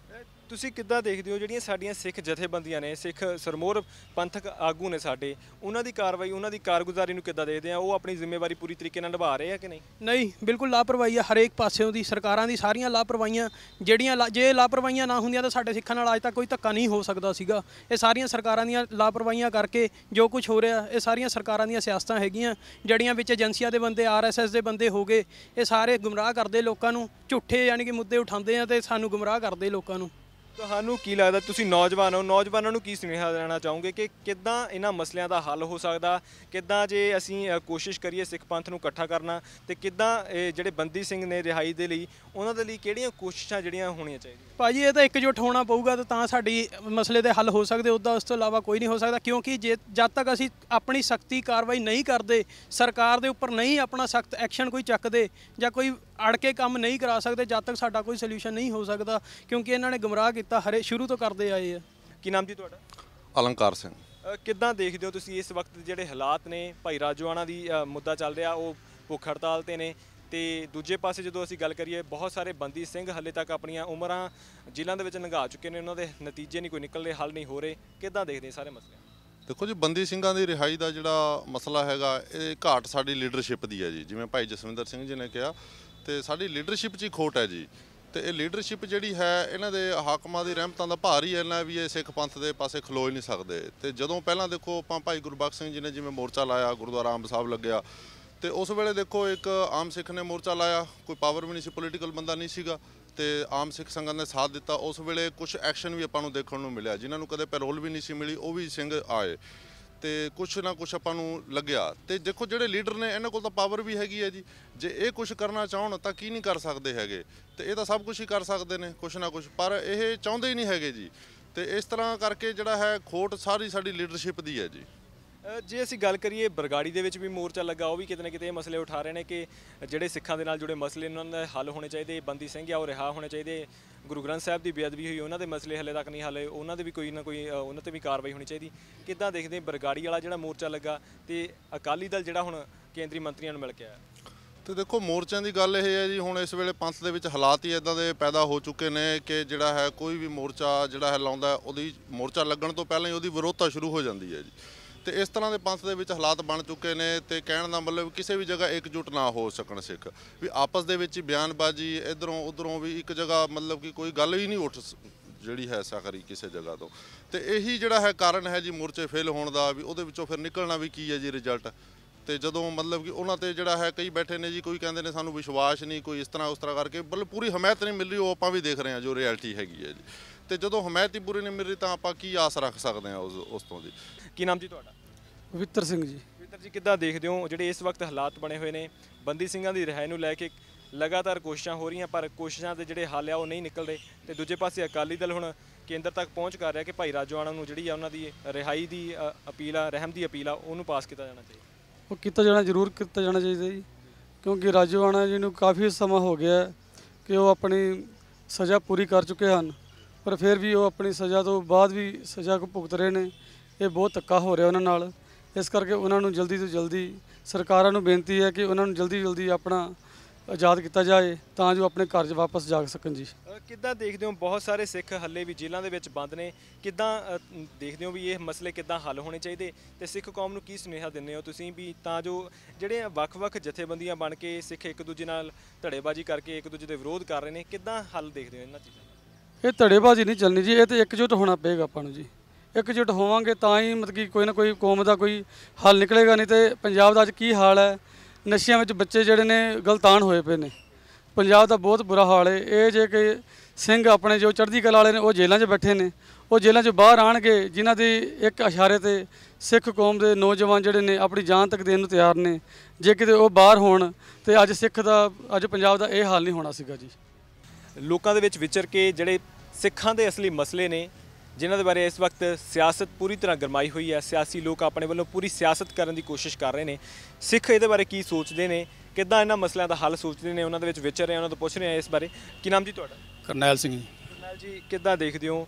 ਤੁਸੀਂ ਕਿੱਦਾਂ ਦੇਖਦੇ ਹੋ ਜਿਹੜੀਆਂ ਸਾਡੀਆਂ ਸਿੱਖ ਜਥੇਬੰਦੀਆਂ ਨੇ ਸਿੱਖ ਸਰਮੋਰ ਪੰਥਕ ਆਗੂ ਨੇ ਸਾਡੇ ਉਹਨਾਂ ਦੀ ਕਾਰਵਾਈ ਉਹਨਾਂ ਦੀ ਕਾਰਗੁਜ਼ਾਰੀ ਨੂੰ ਕਿੱਦਾਂ ਦੇਖਦੇ ਆ ਉਹ ਆਪਣੀ ਜ਼ਿੰਮੇਵਾਰੀ ਪੂਰੀ ਤਰੀਕੇ ਨਾਲ ਨਿਭਾ ਰਹੇ ਆ ਕਿ ਨਹੀਂ ਨਹੀਂ ਬਿਲਕੁਲ ਲਾਪਰਵਾਹੀ ਆ ਹਰੇਕ ਪਾਸਿਓਂ ਦੀ ਸਰਕਾਰਾਂ ਦੀ ਸਾਰੀਆਂ ਲਾਪਰਵਾਹੀਆਂ ਜਿਹੜੀਆਂ ਜੇ ਲਾਪਰਵਾਹੀਆਂ ਨਾ ਹੁੰਦੀਆਂ ਤਾਂ ਸਾਡੇ ਸਿੱਖਾਂ ਨਾਲ ਅੱਜ ਤੱਕ ਕੋਈ ਧੱਕਾ ਨਹੀਂ ਹੋ ਸਕਦਾ ਸੀਗਾ ਇਹ ਸਾਰੀਆਂ ਸਰਕਾਰਾਂ ਦੀਆਂ ਲਾਪਰਵਾਹੀਆਂ ਕਰਕੇ ਜੋ ਕੁਝ ਹੋ ਰਿਹਾ ਇਹ ਸਾਰੀਆਂ ਸਰਕਾਰਾਂ ਦੀਆਂ ਸਿਆਸਤਾਂ ਹੈਗੀਆਂ ਜਿਹੜੀਆਂ ਵਿੱਚ ਏਜੰਸੀਆਂ ਦੇ ਬੰਦੇ ਆਰਐਸਐਸ ਦੇ ਬੰਦੇ ਹੋਗੇ ਇਹ ਸਾਰੇ ਗੁੰਮਰਾਹ ਕਰਦੇ ਲੋਕਾਂ ਨੂੰ ਝੂਠੇ ਯਾਨੀ ਕਿ ਮੁੱਦੇ ਉਠਾਉਂਦੇ ਆ ਤੇ ਸਾਨੂੰ ਗੁੰਮਰਾਹ ਕਰਦੇ ਲੋਕਾਂ ਨੂੰ ਤੁਹਾਨੂੰ ਕੀ ਲੱਗਦਾ ਤੁਸੀਂ ਨੌਜਵਾਨ ਹੋ ਨੌਜਵਾਨਾਂ ਨੂੰ ਕੀ ਸੁਨੇਹਾ ਦੇਣਾ ਚਾਹੋਗੇ ਕਿ ਕਿੱਦਾਂ ਇਹਨਾਂ ਮਸਲਿਆਂ ਦਾ ਹੱਲ ਹੋ ਸਕਦਾ ਕਿੱਦਾਂ ਜੇ ਅਸੀਂ ਕੋਸ਼ਿਸ਼ ਕਰੀਏ ਸਿੱਖ ਪੰਥ ਨੂੰ ਇਕੱਠਾ ਕਰਨਾ ਤੇ ਕਿੱਦਾਂ ਇਹ ਜਿਹੜੇ ਬੰਦੀ ਸਿੰਘ ਨੇ ਰਿਹਾਈ ਦੇ ਲਈ ਉਹਨਾਂ ਦੇ ਲਈ ਕਿਹੜੀਆਂ ਕੋਸ਼ਿਸ਼ਾਂ ਜਿਹੜੀਆਂ ਹੋਣੀਆਂ ਚਾਹੀਦੀਆਂ ਭਾਜੀ ਇਹ ਤਾਂ ਇਕਜੁੱਟ ਹੋਣਾ ਪਊਗਾ ਤਾਂ ਸਾਡੀ ਮਸਲੇ ਦੇ ਹੱਲ ਹੋ ਸਕਦੇ ਉਦਾਂ ਉਸ ਤੋਂ ਇਲਾਵਾ ਕੋਈ ਨਹੀਂ ਹੋ ਸਕਦਾ ਕਿਉਂਕਿ ਜੇ ਜਦ ਤੱਕ ਅਸੀਂ ਆਪਣੀ ਸਖਤੀ ਕਾਰਵਾਈ ਨਹੀਂ ਕਰਦੇ ਸਰਕਾਰ ਦੇ ਉੱਪਰ ਨਹੀਂ ਆਪਣਾ ਸਖਤ ਐਕਸ਼ਨ ਕੋਈ ਚੱਕਦੇ ਜਾਂ ਕੋਈ ਅੜ ਕੇ ਕੰਮ ਨਹੀਂ ਕਰਾ ਸਕਦੇ ਜਦ ਤੱਕ ਸਾਡਾ ਕੋਈ ਸੋਲੂਸ਼ਨ ਨਹੀਂ ਹੋ ਸਕਦਾ ਕਿਉਂਕਿ ਇਹਨਾਂ ਨੇ ਗਮਰਾਹ ਕੀਤਾ ਹਰੇ ਸ਼ੁਰੂ ਤੋਂ ਕਰਦੇ ਆਏ ਆ ਕੀ ਨਾਮ ਜੀ ਤੁਹਾਡਾ ਅਲੰਕਾਰ ਸਿੰਘ ਕਿੱਦਾਂ ਦੇਖਦੇ ਹੋ ਤੁਸੀਂ ਇਸ ਵਕਤ ਜਿਹੜੇ ਹਾਲਾਤ ਨੇ ਭਾਈ ਰਾਜੋਆਣਾ ਦੀ ਮੁੱਦਾ ਚੱਲ ਰਿਹਾ ਉਹ ਭੁੱਖ ਹੜਤਾਲ ਤੇ ਨੇ ਤੇ ਦੂਜੇ ਪਾਸੇ ਜਦੋਂ ਅਸੀਂ ਗੱਲ ਕਰੀਏ ਬਹੁਤ ਸਾਰੇ ਬੰਦੀ ਸਿੰਘ ਹੱਲੇ ਤੱਕ ਆਪਣੀਆਂ ਉਮਰਾਂ ਜ਼ਿਲ੍ਹਿਆਂ ਦੇ ਵਿੱਚ ਲੰਘਾ ਚੁੱਕੇ ਨੇ ਉਹਨਾਂ ਦੇ ਨਤੀਜੇ ਨਹੀਂ ਕੋਈ ਨਿਕਲਦੇ ਹੱਲ ਨਹੀਂ ਹੋ ਰਹੇ ਕਿੱਦਾਂ ਦੇਖਦੇ ਸਾਰੇ ਮਸਲੇ ਦੇਖੋ ਜੀ ਬੰਦੀ ਸਿੰਘਾਂ ਦੀ ਰਿਹਾਈ ਦਾ ਜਿਹੜਾ ਮਸਲਾ ਹੈਗਾ ਇਹ ਘਾਟ ਸਾਡੀ ਲੀਡਰਸ਼ਿਪ ਦੀ ਹੈ ਜੀ ਜਿਵੇਂ ਭਾਈ ਜਸਵਿੰਦਰ ਸਿੰਘ ਜੀ ਨੇ ਕਿਹਾ ਤੇ ਸਾਡੀ ਲੀਡਰਸ਼ਿਪ 'ਚ ਹੀ ਖੋਟ ਹੈ ਜੀ ਤੇ ਇਹ ਲੀਡਰਸ਼ਿਪ ਜਿਹੜੀ ਹੈ ਇਹਨਾਂ ਦੇ ਹਾਕਮਾਂ ਦੀ ਰਹਿਮਤਾਂ ਦਾ ਭਾਰ ਹੀ ਇਹਨਾਂ ਵੀ ਇਹ ਸਿੱਖ ਪੰਥ ਦੇ ਪਾਸੇ ਖਲੋ ਹੀ ਨਹੀਂ ਸਕਦੇ ਤੇ ਜਦੋਂ ਪਹਿਲਾਂ ਦੇਖੋ ਆਪਾਂ ਭਾਈ ਗੁਰਬਖਸ਼ ਸਿੰਘ ਜੀ ਨੇ ਜਿਵੇਂ ਮੋਰਚਾ ਲਾਇਆ ਗੁਰਦੁਆਰਾ ਆਮ ਸਾਹਿਬ ਲੱਗਿਆ ਤੇ ਉਸ ਵੇਲੇ ਦੇਖੋ ਇੱਕ ਆਮ ਸਿੱਖ ਨੇ ਮੋਰਚਾ ਲਾਇਆ ਕੋਈ ਪਾਵਰ ਵੀ ਨਹੀਂ ਸੀ ਪੋਲੀਟੀਕਲ ਬੰਦਾ ਨਹੀਂ ਸੀਗਾ ਤੇ ਆਮ ਸਿੱਖ ਸੰਗਤ ਨੇ ਸਾਥ ਦਿੱਤਾ ਉਸ ਵੇਲੇ ਕੁਝ ਐਕਸ਼ਨ ਵੀ ਆਪਾਂ ਨੂੰ ਦੇਖਣ ਨੂੰ ਮਿਲਿਆ ਜਿਨ੍ਹਾਂ ਨੂੰ ਕਦੇ ਪੈਰੋਲ ਵੀ ਨਹੀਂ ਸੀ ਮਿਲੀ ਉਹ ਵੀ ਸਿੰਘ ਆਏ ਤੇ ਕੁਛ ਨਾ ਕੁਛ ਆਪਾਂ ਨੂੰ ਲੱਗਿਆ ਤੇ ਦੇਖੋ ਜਿਹੜੇ ਲੀਡਰ ਨੇ ਇਹਨਾਂ ਕੋਲ ਤਾਂ ਪਾਵਰ ਵੀ ਹੈਗੀ ਹੈ ਜੀ ਜੇ ਇਹ ਕੁਛ ਕਰਨਾ ਚਾਹਣ ਤਾਂ ਕੀ ਨਹੀਂ ਕਰ ਸਕਦੇ ਹੈਗੇ ਤੇ ਇਹ ਤਾਂ ਸਭ ਕੁਝ ਹੀ ਕਰ ਸਕਦੇ ਨੇ ਕੁਛ ਨਾ ਕੁਛ ਪਰ ਇਹ ਚਾਹੁੰਦੇ ਹੀ ਨਹੀਂ ਹੈਗੇ ਜੀ ਤੇ ਇਸ ਤਰ੍ਹਾਂ ਕਰਕੇ ਜਿਹੜਾ ਹੈ ਖੋਟ ਸਾਰੀ ਸਾਡੀ ਲੀਡਰਸ਼ਿਪ ਦੀ ਹੈ ਜੀ ਜੇ ਅਸੀਂ ਗੱਲ ਕਰੀਏ ਬਰਗਾੜੀ ਦੇ ਵਿੱਚ ਵੀ ਮੋਰਚਾ ਲੱਗਾ ਉਹ ਵੀ ਕਿਤੇ ਨਾ ਕਿਤੇ ਇਹ ਮਸਲੇ ਉਠਾ ਰਹੇ ਨੇ ਕਿ ਜਿਹੜੇ ਸਿੱਖਾਂ ਦੇ ਨਾਲ ਜੁੜੇ ਮਸਲੇ ਉਹਨਾਂ ਦਾ ਹੱਲ ਹੋਣੇ ਚਾਹੀਦੇ ਬੰਦੀ ਸਿੰਘ ਆ ਉਹ ਰਿਹਾ ਹੋਣੇ ਚਾਹੀਦੇ ਗੁਰੂ ਗ੍ਰੰਥ ਸਾਹਿਬ ਦੀ ਬੇਅਦਬੀ ਹੋਈ ਉਹਨਾਂ ਦੇ ਮਸਲੇ ਹਲੇ ਤੱਕ ਨਹੀਂ ਹਲੇ ਉਹਨਾਂ ਦੇ ਵੀ ਕੋਈ ਨਾ ਕੋਈ ਉਹਨਾਂ ਤੇ ਵੀ ਕਾਰਵਾਈ ਹੋਣੀ ਚਾਹੀਦੀ ਕਿੱਦਾਂ ਦੇਖਦੇ ਬਰਗਾੜੀ ਵਾਲਾ ਜਿਹੜਾ ਮੋਰਚਾ ਲੱਗਾ ਤੇ ਅਕਾਲੀ ਦਲ ਜਿਹੜਾ ਹੁਣ ਕੇਂਦਰੀ ਮੰਤਰੀਆਂ ਨੂੰ ਮਿਲ ਕੇ ਆਇਆ ਤੇ ਦੇਖੋ ਮੋਰਚਿਆਂ ਦੀ ਗੱਲ ਇਹ ਹੈ ਜੀ ਹੁਣ ਇਸ ਵੇਲੇ ਪੰਥ ਦੇ ਵਿੱਚ ਹਾਲਾਤ ਹੀ ਇਦਾਂ ਦੇ ਪੈਦਾ ਹੋ ਚੁੱਕੇ ਨੇ ਕਿ ਜਿਹੜਾ ਹੈ ਕੋਈ ਵੀ ਮੋਰਚਾ ਜਿਹੜਾ ਹੈ ਲਾਉਂਦਾ ਉਹਦੀ ਮੋਰਚਾ ਲੱਗਣ ਤੋਂ ਪਹਿਲਾਂ ਹੀ ਉਹਦੀ ਵਿਰੋਧਤਾ ਸ਼ੁਰੂ ਹੋ ਜਾਂਦੀ ਹੈ ਜੀ ਤੇ ਇਸ ਤਰ੍ਹਾਂ ਦੇ ਪੰਥ ਦੇ ਵਿੱਚ ਹਾਲਾਤ ਬਣ ਚੁੱਕੇ ਨੇ ਤੇ ਕਹਿਣ ਦਾ ਮਤਲਬ ਕਿਸੇ ਵੀ ਜਗ੍ਹਾ ਇਕਜੁੱਟ ਨਾ ਹੋ ਸਕਣ ਸਿੱਖ ਵੀ ਆਪਸ ਦੇ ਵਿੱਚ ਬਿਆਨਬਾਜ਼ੀ ਇਧਰੋਂ ਉਧਰੋਂ ਵੀ ਇੱਕ ਜਗ੍ਹਾ ਮਤਲਬ ਕਿ ਕੋਈ ਗੱਲ ਹੀ ਨਹੀਂ ਉੱਠ ਜਿਹੜੀ ਹੈ ਸਾਖਰੀ ਕਿਸੇ ਜਗ੍ਹਾ ਤੋਂ ਤੇ ਇਹੀ ਜਿਹੜਾ ਹੈ ਕਾਰਨ ਹੈ ਜੀ ਮੋਰਚੇ ਫੇਲ ਹੋਣ ਦਾ ਵੀ ਉਹਦੇ ਵਿੱਚੋਂ ਫਿਰ ਨਿਕਲਣਾ ਵੀ ਕੀ ਹੈ ਜੀ ਰਿਜ਼ਲਟ ਤੇ ਜਦੋਂ ਮਤਲਬ ਕਿ ਉਹਨਾਂ ਤੇ ਜਿਹੜਾ ਹੈ ਕਈ ਬੈਠੇ ਨੇ ਜੀ ਕੋਈ ਕਹਿੰਦੇ ਨੇ ਸਾਨੂੰ ਵਿਸ਼ਵਾਸ ਨਹੀਂ ਕੋਈ ਇਸ ਤਰ੍ਹਾਂ ਉਸ ਤਰ੍ਹਾਂ ਕਰਕੇ ਬਲ ਪੂਰੀ ਹਮਾਇਤ ਨਹੀਂ ਮਿਲ ਰਹੀ ਉਹ ਆਪਾਂ ਵੀ ਦੇਖ ਰਹੇ ਹਾਂ ਜੋ ਰਿਐਲਿਟੀ ਹੈਗੀ ਹੈ ਜੀ ਤੇ ਜਦੋਂ ਹਮਾਇਤ ਹੀ ਪੂਰੀ ਨਹੀਂ ਮਿਲ ਰਹੀ ਤਾਂ ਆਪਾਂ ਕੀ ਆਸ ਰੱਖ ਸਕਦੇ ਹਾਂ ਉਸ ਉਸ ਤੋਂ ਜੀ ਕੀ ਨਾਮ ਜੀ ਤੁਹਾਡਾ ਪਵਿੱਤਰ ਸਿੰਘ ਜੀ ਪਵਿੱਤਰ ਜੀ ਕਿੱਦਾਂ ਦੇਖਦੇ ਹੋ ਜਿਹੜੇ ਇਸ ਵਕਤ ਹਾਲਾਤ ਬਣੇ ਹੋਏ ਨੇ ਬੰਦੀ ਸਿੰਘਾਂ ਦੀ ਰਿਹਾਈ ਨੂੰ ਲੈ ਕੇ ਲਗਾਤਾਰ ਕੋਸ਼ਿਸ਼ਾਂ ਹੋ ਰਹੀਆਂ ਪਰ ਕੋਸ਼ਿਸ਼ਾਂ ਦੇ ਜਿਹੜੇ ਹੱਲ ਆ ਉਹ ਨਹੀਂ ਨਿਕਲਦੇ ਤੇ ਦੂਜੇ ਪਾਸੇ ਅਕਾਲੀ ਦਲ ਹੁਣ ਕੇਂਦਰ ਤੱਕ ਪਹੁੰਚ ਕਰ ਰਿਹਾ ਕਿ ਭਾਈ ਰਾਜੋਆਣਾ ਨੂੰ ਜਿਹੜੀ ਆ ਉਹਨਾਂ ਦੀ ਰਿਹਾਈ ਦੀ ਅਪੀਲ ਆ ਰਹਿਮ ਦੀ ਅਪੀਲ ਆ ਉਹਨੂੰ ਪਾਸ ਕੀਤਾ ਜਾਣਾ ਚਾਹੀਦਾ ਉਹ ਕੀਤਾ ਜਾਣਾ ਜ਼ਰੂਰ ਕੀਤਾ ਜਾਣਾ ਚਾਹੀਦਾ ਜੀ ਕਿਉਂਕਿ ਰਾਜੋਆਣਾ ਜੀ ਨੂੰ ਕਾਫੀ ਸਮਾਂ ਹੋ ਗਿਆ ਕਿ ਉਹ ਆਪਣੀ ਸਜ਼ਾ ਪੂਰੀ ਕਰ ਚੁੱਕੇ ਹਨ ਪਰ ਫਿਰ ਵੀ ਉਹ ਆਪਣੀ ਸਜ਼ਾ ਤੋਂ ਬਾਅਦ ਵੀ ਸਜ਼ਾ ਕੋ ਭੁਗਤ ਰਹੇ ਨੇ ਇਹ ਬਹੁਤ ਧੱਕਾ ਹੋ ਰਿਹਾ ਉਹਨਾਂ ਨਾਲ ਇਸ ਕਰਕੇ ਉਹਨਾਂ ਨੂੰ ਜਲਦੀ ਤੋਂ ਜਲਦੀ ਸਰਕਾਰਾਂ ਨੂੰ ਬੇਨਤੀ ਹੈ ਕਿ ਉਹਨਾਂ ਨੂੰ ਜਲਦੀ ਜਲਦੀ ਆਪਣਾ ਆਜ਼ਾਦ ਕੀਤਾ ਜਾਏ ਤਾਂ ਜੋ ਆਪਣੇ ਘਰ 'ਚ ਵਾਪਸ ਜਾ ਸਕਣ ਜੀ ਕਿੱਦਾਂ ਦੇਖਦੇ ਹੋ ਬਹੁਤ ਸਾਰੇ ਸਿੱਖ ਹੱਲੇ ਵੀ ਜੇਲ੍ਹਾਂ ਦੇ ਵਿੱਚ ਬੰਦ ਨੇ ਕਿੱਦਾਂ ਦੇਖਦੇ ਹੋ ਵੀ ਇਹ ਮਸਲੇ ਕਿੱਦਾਂ ਹੱਲ ਹੋਣੇ ਚਾਹੀਦੇ ਤੇ ਸਿੱਖ ਕੌਮ ਨੂੰ ਕੀ ਸੁਨੇਹਾ ਦਿੰਦੇ ਹੋ ਤੁਸੀਂ ਵੀ ਤਾਂ ਜੋ ਜਿਹੜੇ ਵੱਖ-ਵੱਖ ਜਥੇਬੰਦੀਆਂ ਬਣ ਕੇ ਸਿੱਖ ਇੱਕ ਦੂਜੇ ਨਾਲ ਧੜੇਬਾਜ਼ੀ ਕਰਕੇ ਇੱਕ ਦੂਜੇ ਦੇ ਵਿਰੋਧ ਕਰ ਰਹੇ ਨੇ ਕਿੱਦਾਂ ਹੱਲ ਦੇਖਦੇ ਹੋ ਇਹਨਾਂ ਚੀਜ਼ਾਂ ਇਹ ਧੜੇਬਾਜ਼ੀ ਨਹੀਂ ਚੱਲਣੀ ਜੀ ਇਹ ਤੇ ਇੱਕਜੁੱਟ ਹੋਣਾ ਪਏਗਾ ਆਪਾਂ ਨੂੰ ਜੀ ਇਕਜੁੱਟ ਹੋਵਾਂਗੇ ਤਾਂ ਹੀ ਮਤਲਬ ਕਿ ਕੋਈ ਨਾ ਕੋਈ ਕੌਮ ਦਾ ਕੋਈ ਹੱਲ ਨਿਕਲੇਗਾ ਨਹੀਂ ਤੇ ਪੰਜਾਬ ਦਾ ਅੱਜ ਕੀ ਹਾਲ ਹੈ ਨਸ਼ਿਆਂ ਵਿੱਚ ਬੱਚੇ ਜਿਹੜੇ ਨੇ ਗਲਤਾਨ ਹੋਏ ਪਏ ਨੇ ਪੰਜਾਬ ਦਾ ਬਹੁਤ ਬੁਰਾ ਹਾਲ ਹੈ ਇਹ ਜੇ ਕਿ ਸਿੰਘ ਆਪਣੇ ਜੋ ਚੜ੍ਹਦੀ ਕਲਾ ਵਾਲੇ ਨੇ ਉਹ ਜੇਲ੍ਹਾਂ 'ਚ ਬੈਠੇ ਨੇ ਉਹ ਜੇਲ੍ਹਾਂ 'ਚ ਬਾਹਰ ਆਣਗੇ ਜਿਨ੍ਹਾਂ ਦੀ ਇੱਕ ਇਸ਼ਾਰੇ ਤੇ ਸਿੱਖ ਕੌਮ ਦੇ ਨੌਜਵਾਨ ਜਿਹੜੇ ਨੇ ਆਪਣੀ ਜਾਨ ਤੱਕ ਦੇਣ ਨੂੰ ਤਿਆਰ ਨੇ ਜੇ ਕਿਤੇ ਉਹ ਬਾਹਰ ਹੋਣ ਤੇ ਅੱਜ ਸਿੱਖ ਦਾ ਅੱਜ ਪੰਜਾਬ ਦਾ ਇਹ ਹਾਲ ਨਹੀਂ ਹੋਣਾ ਸੀਗਾ ਜੀ ਲੋਕਾਂ ਦੇ ਵਿੱਚ ਵਿਚਰ ਕੇ ਜਿਹੜੇ ਸਿੱਖਾਂ ਦੇ ਅਸਲੀ ਮਸਲੇ ਨੇ ਜਿਨ੍ਹਾਂ ਦੇ ਬਾਰੇ ਇਸ ਵਕਤ ਸਿਆਸਤ ਪੂਰੀ ਤਰ੍ਹਾਂ ਗਰਮਾਈ ਹੋਈ ਹੈ ਸਿਆਸੀ ਲੋਕ ਆਪਣੇ ਵੱਲੋਂ ਪੂਰੀ ਸਿਆਸਤ ਕਰਨ ਦੀ ਕੋਸ਼ਿਸ਼ ਕਰ ਰਹੇ ਨੇ ਸਿੱਖ ਇਹਦੇ ਬਾਰੇ ਕੀ ਸੋਚਦੇ ਨੇ ਕਿੱਦਾਂ ਇਹਨਾਂ ਮਸਲਿਆਂ ਦਾ ਹੱਲ ਸੋਚਦੇ ਨੇ ਉਹਨਾਂ ਦੇ ਵਿੱਚ ਵਿਚਰ ਰਹੇ ਉਹਨਾਂ ਤੋਂ ਪੁੱਛ ਰਹੇ ਹਾਂ ਇਸ ਬਾਰੇ ਕੀ ਨਾਮ ਜੀ ਤੁਹਾਡਾ ਕਰਨੈਲ ਸਿੰਘ ਜੀ ਕਰਨੈਲ ਜੀ ਕਿੱਦਾਂ ਦੇਖਦੇ ਹੋ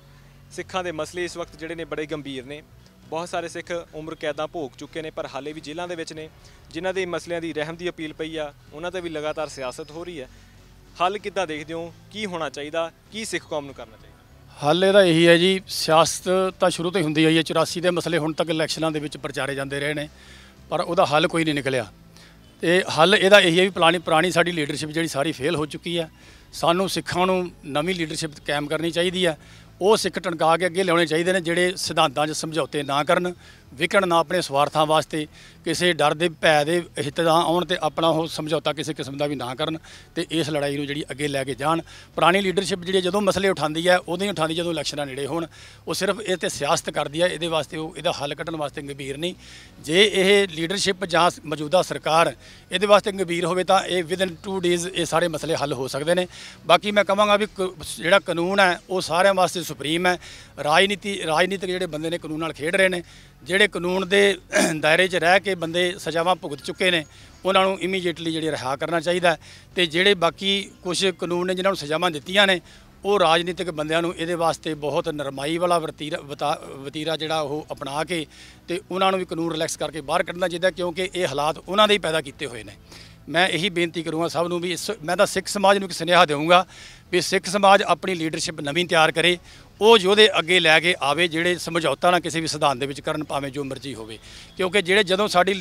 ਸਿੱਖਾਂ ਦੇ ਮਸਲੇ ਇਸ ਵਕਤ ਜਿਹੜੇ ਨੇ ਬੜੇ ਗੰਭੀਰ ਨੇ ਬਹੁਤ ਸਾਰੇ ਸਿੱਖ ਉਮਰ ਕੈਦਾਂ ਭੋਗ ਚੁੱਕੇ ਨੇ ਪਰ ਹਾਲੇ ਵੀ ਜੇਲ੍ਹਾਂ ਦੇ ਵਿੱਚ ਨੇ ਜਿਨ੍ਹਾਂ ਦੇ ਮਸਲਿਆਂ ਦੀ ਰਹਿਮ ਦੀ ਅਪੀਲ ਪਈ ਆ ਉਹਨਾਂ ਤੇ ਵੀ ਲਗਾਤਾਰ ਸਿਆਸਤ ਹੋ ਰਹੀ ਹੈ ਹੱਲ ਕਿੱਦਾਂ ਦੇਖਦੇ ਹੋ ਕੀ ਹੋਣਾ ਚਾਹੀਦਾ ਕੀ ਸਿੱਖ ਕੌਮ ਨੂੰ ਕਰਨਾ ਚਾਹੀਦਾ ਹੱਲ ਇਹਦਾ ਇਹੀ ਹੈ ਜੀ ਸਿਆਸਤ ਤਾਂ ਸ਼ੁਰੂ ਤੋਂ ਹੀ ਹੁੰਦੀ ਆਈ ਹੈ 84 ਦੇ ਮਸਲੇ ਹੁਣ ਤੱਕ ਇਲੈਕਸ਼ਨਾਂ ਦੇ ਵਿੱਚ ਪ੍ਰਚਾਰੇ ਜਾਂਦੇ ਰਹੇ ਨੇ ਪਰ ਉਹਦਾ ਹੱਲ ਕੋਈ ਨਹੀਂ ਨਿਕਲਿਆ ਤੇ ਹੱਲ ਇਹਦਾ ਇਹੀ ਹੈ ਵੀ ਪੁਰਾਣੀ ਪੁਰਾਣੀ ਸਾਡੀ ਲੀਡਰਸ਼ਿਪ ਜਿਹੜੀ ਸਾਰੀ ਫੇਲ ਹੋ ਚੁੱਕੀ ਹੈ ਸਾਨੂੰ ਸਿੱਖਾਂ ਨੂੰ ਨਵੀਂ ਲੀਡਰਸ਼ਿਪ ਕਾਇਮ ਕਰਨੀ ਚਾਹੀਦੀ ਹੈ ਉਹ ਸਿੱਖ ਟਣਕਾ ਕੇ ਅੱਗੇ ਲਿਆਉਣੇ ਚਾਹੀਦੇ ਨੇ ਜਿਹੜੇ ਸਿਧਾਂਤਾਂ 'ਚ ਸਮਝੌਤੇ ਨਾ ਕਰਨ ਵਿਕਣ ਨਾ ਆਪਣੇ ਸਵਾਰਥਾਂ ਵਾਸਤੇ ਕਿਸੇ ਡਰ ਦੇ ਭੈ ਦੇ ਹਿੱਤ ਦਾ ਆਉਣ ਤੇ ਆਪਣਾ ਉਹ ਸਮਝੌਤਾ ਕਿਸੇ ਕਿਸਮ ਦਾ ਵੀ ਨਾ ਕਰਨ ਤੇ ਇਸ ਲੜਾਈ ਨੂੰ ਜਿਹੜੀ ਅੱਗੇ ਲੈ ਕੇ ਜਾਣ ਪੁਰਾਣੀ ਲੀਡਰਸ਼ਿਪ ਜਿਹੜੀ ਜਦੋਂ ਮਸਲੇ ਉਠਾਉਂਦੀ ਹੈ ਉਹਦੇ ਹੀ ਉਠਾਉਂਦੀ ਜਦੋਂ ਇਲੈਕਸ਼ਨਾਂ ਨੇੜੇ ਹੋਣ ਉਹ ਸਿਰਫ ਇਹ ਤੇ ਸਿਆਸਤ ਕਰਦੀ ਹੈ ਇਹਦੇ ਵਾਸਤੇ ਉਹ ਇਹਦਾ ਹੱਲ ਕੱਢਣ ਵਾਸਤੇ ਗੰਭੀਰ ਨਹੀਂ ਜੇ ਇਹ ਲੀਡਰਸ਼ਿਪ ਜਾਂ ਮੌਜੂਦਾ ਸਰਕਾਰ ਇਹਦੇ ਵਾਸਤੇ ਗੰਭੀਰ ਹੋਵੇ ਤਾਂ ਇਹ ਵਿਦਨ 2 ਡੇਜ਼ ਇਹ ਸਾਰੇ ਮਸਲੇ ਹੱਲ ਹੋ ਸਕਦੇ ਨੇ ਬਾਕੀ ਮੈਂ ਕਹਾਂਗਾ ਵੀ ਜਿਹੜਾ ਕਾਨੂੰਨ ਹੈ ਉਹ ਸਾਰਿਆਂ ਵਾਸਤੇ ਸੁਪਰੀਮ ਹੈ ਰਾਜਨੀਤੀ ਰਾਜਨੀਤਿਕ ਜਿਹੜੇ ਬੰਦੇ ਨੇ ਕਾਨੂੰਨ ਨਾਲ ਖੇਡ ਰਹੇ ਨੇ ਜਿਹੜੇ ਕਾਨੂੰਨ ਦੇ ਦਾਇਰੇ 'ਚ ਰਹਿ ਕੇ ਬੰਦੇ ਸਜ਼ਾਵਾਂ ਭੁਗਤ ਚੁੱਕੇ ਨੇ ਉਹਨਾਂ ਨੂੰ ਇਮੀਡੀਏਟਲੀ ਜਿਹੜੇ ਰਿਹਾ ਕਰਨਾ ਚਾਹੀਦਾ ਤੇ ਜਿਹੜੇ ਬਾਕੀ ਕੁਝ ਕਾਨੂੰਨ ਨੇ ਜਿਨ੍ਹਾਂ ਨੂੰ ਸਜ਼ਾਵਾਂ ਦਿੱਤੀਆਂ ਨੇ ਉਹ ਰਾਜਨੀਤਿਕ ਬੰਦਿਆਂ ਨੂੰ ਇਹਦੇ ਵਾਸਤੇ ਬਹੁਤ ਨਰਮਾਈ ਵਾਲਾ ਵਤੀਰਾ ਵਤੀਰਾ ਜਿਹੜਾ ਉਹ ਅਪਣਾ ਕੇ ਤੇ ਉਹਨਾਂ ਨੂੰ ਵੀ ਕਾਨੂੰਨ ਰਿਲੈਕਸ ਕਰਕੇ ਬਾਹਰ ਕੱਢਣਾ ਚਾਹੀਦਾ ਕਿਉਂਕਿ ਇਹ ਹਾਲਾਤ ਉਹਨਾਂ ਦੇ ਹੀ ਪੈਦਾ ਕੀਤੇ ਹੋਏ ਨੇ ਮੈਂ ਇਹੀ ਬੇਨਤੀ ਕਰੂੰਗਾ ਸਭ ਨੂੰ ਵੀ ਇਸ ਮੈਂ ਤਾਂ ਸਿੱਖ ਸਮਾਜ ਨੂੰ ਇੱਕ ਸੁਨੇਹਾ ਦੇਵਾਂਗਾ ਵੀ ਸਿੱਖ ਸਮਾਜ ਆਪਣੀ ਲੀਡਰਸ਼ਿਪ ਨਵੀਂ ਤਿਆਰ ਕਰੇ ਉਹ ਯੋਧੇ ਅੱਗੇ ਲੈ ਕੇ ਆਵੇ ਜਿਹੜੇ ਸਮਝੌਤਾ ਨਾਲ ਕਿਸੇ ਵੀ ਸਿਧਾਂਤ ਦੇ ਵਿੱਚ ਕਰਨ ਭਾਵੇਂ ਜੋ ਮਰਜ਼ੀ ਹੋਵੇ ਕਿਉਂਕਿ ਜਿਹੜੇ ਜਦੋਂ ਸਾਡੀ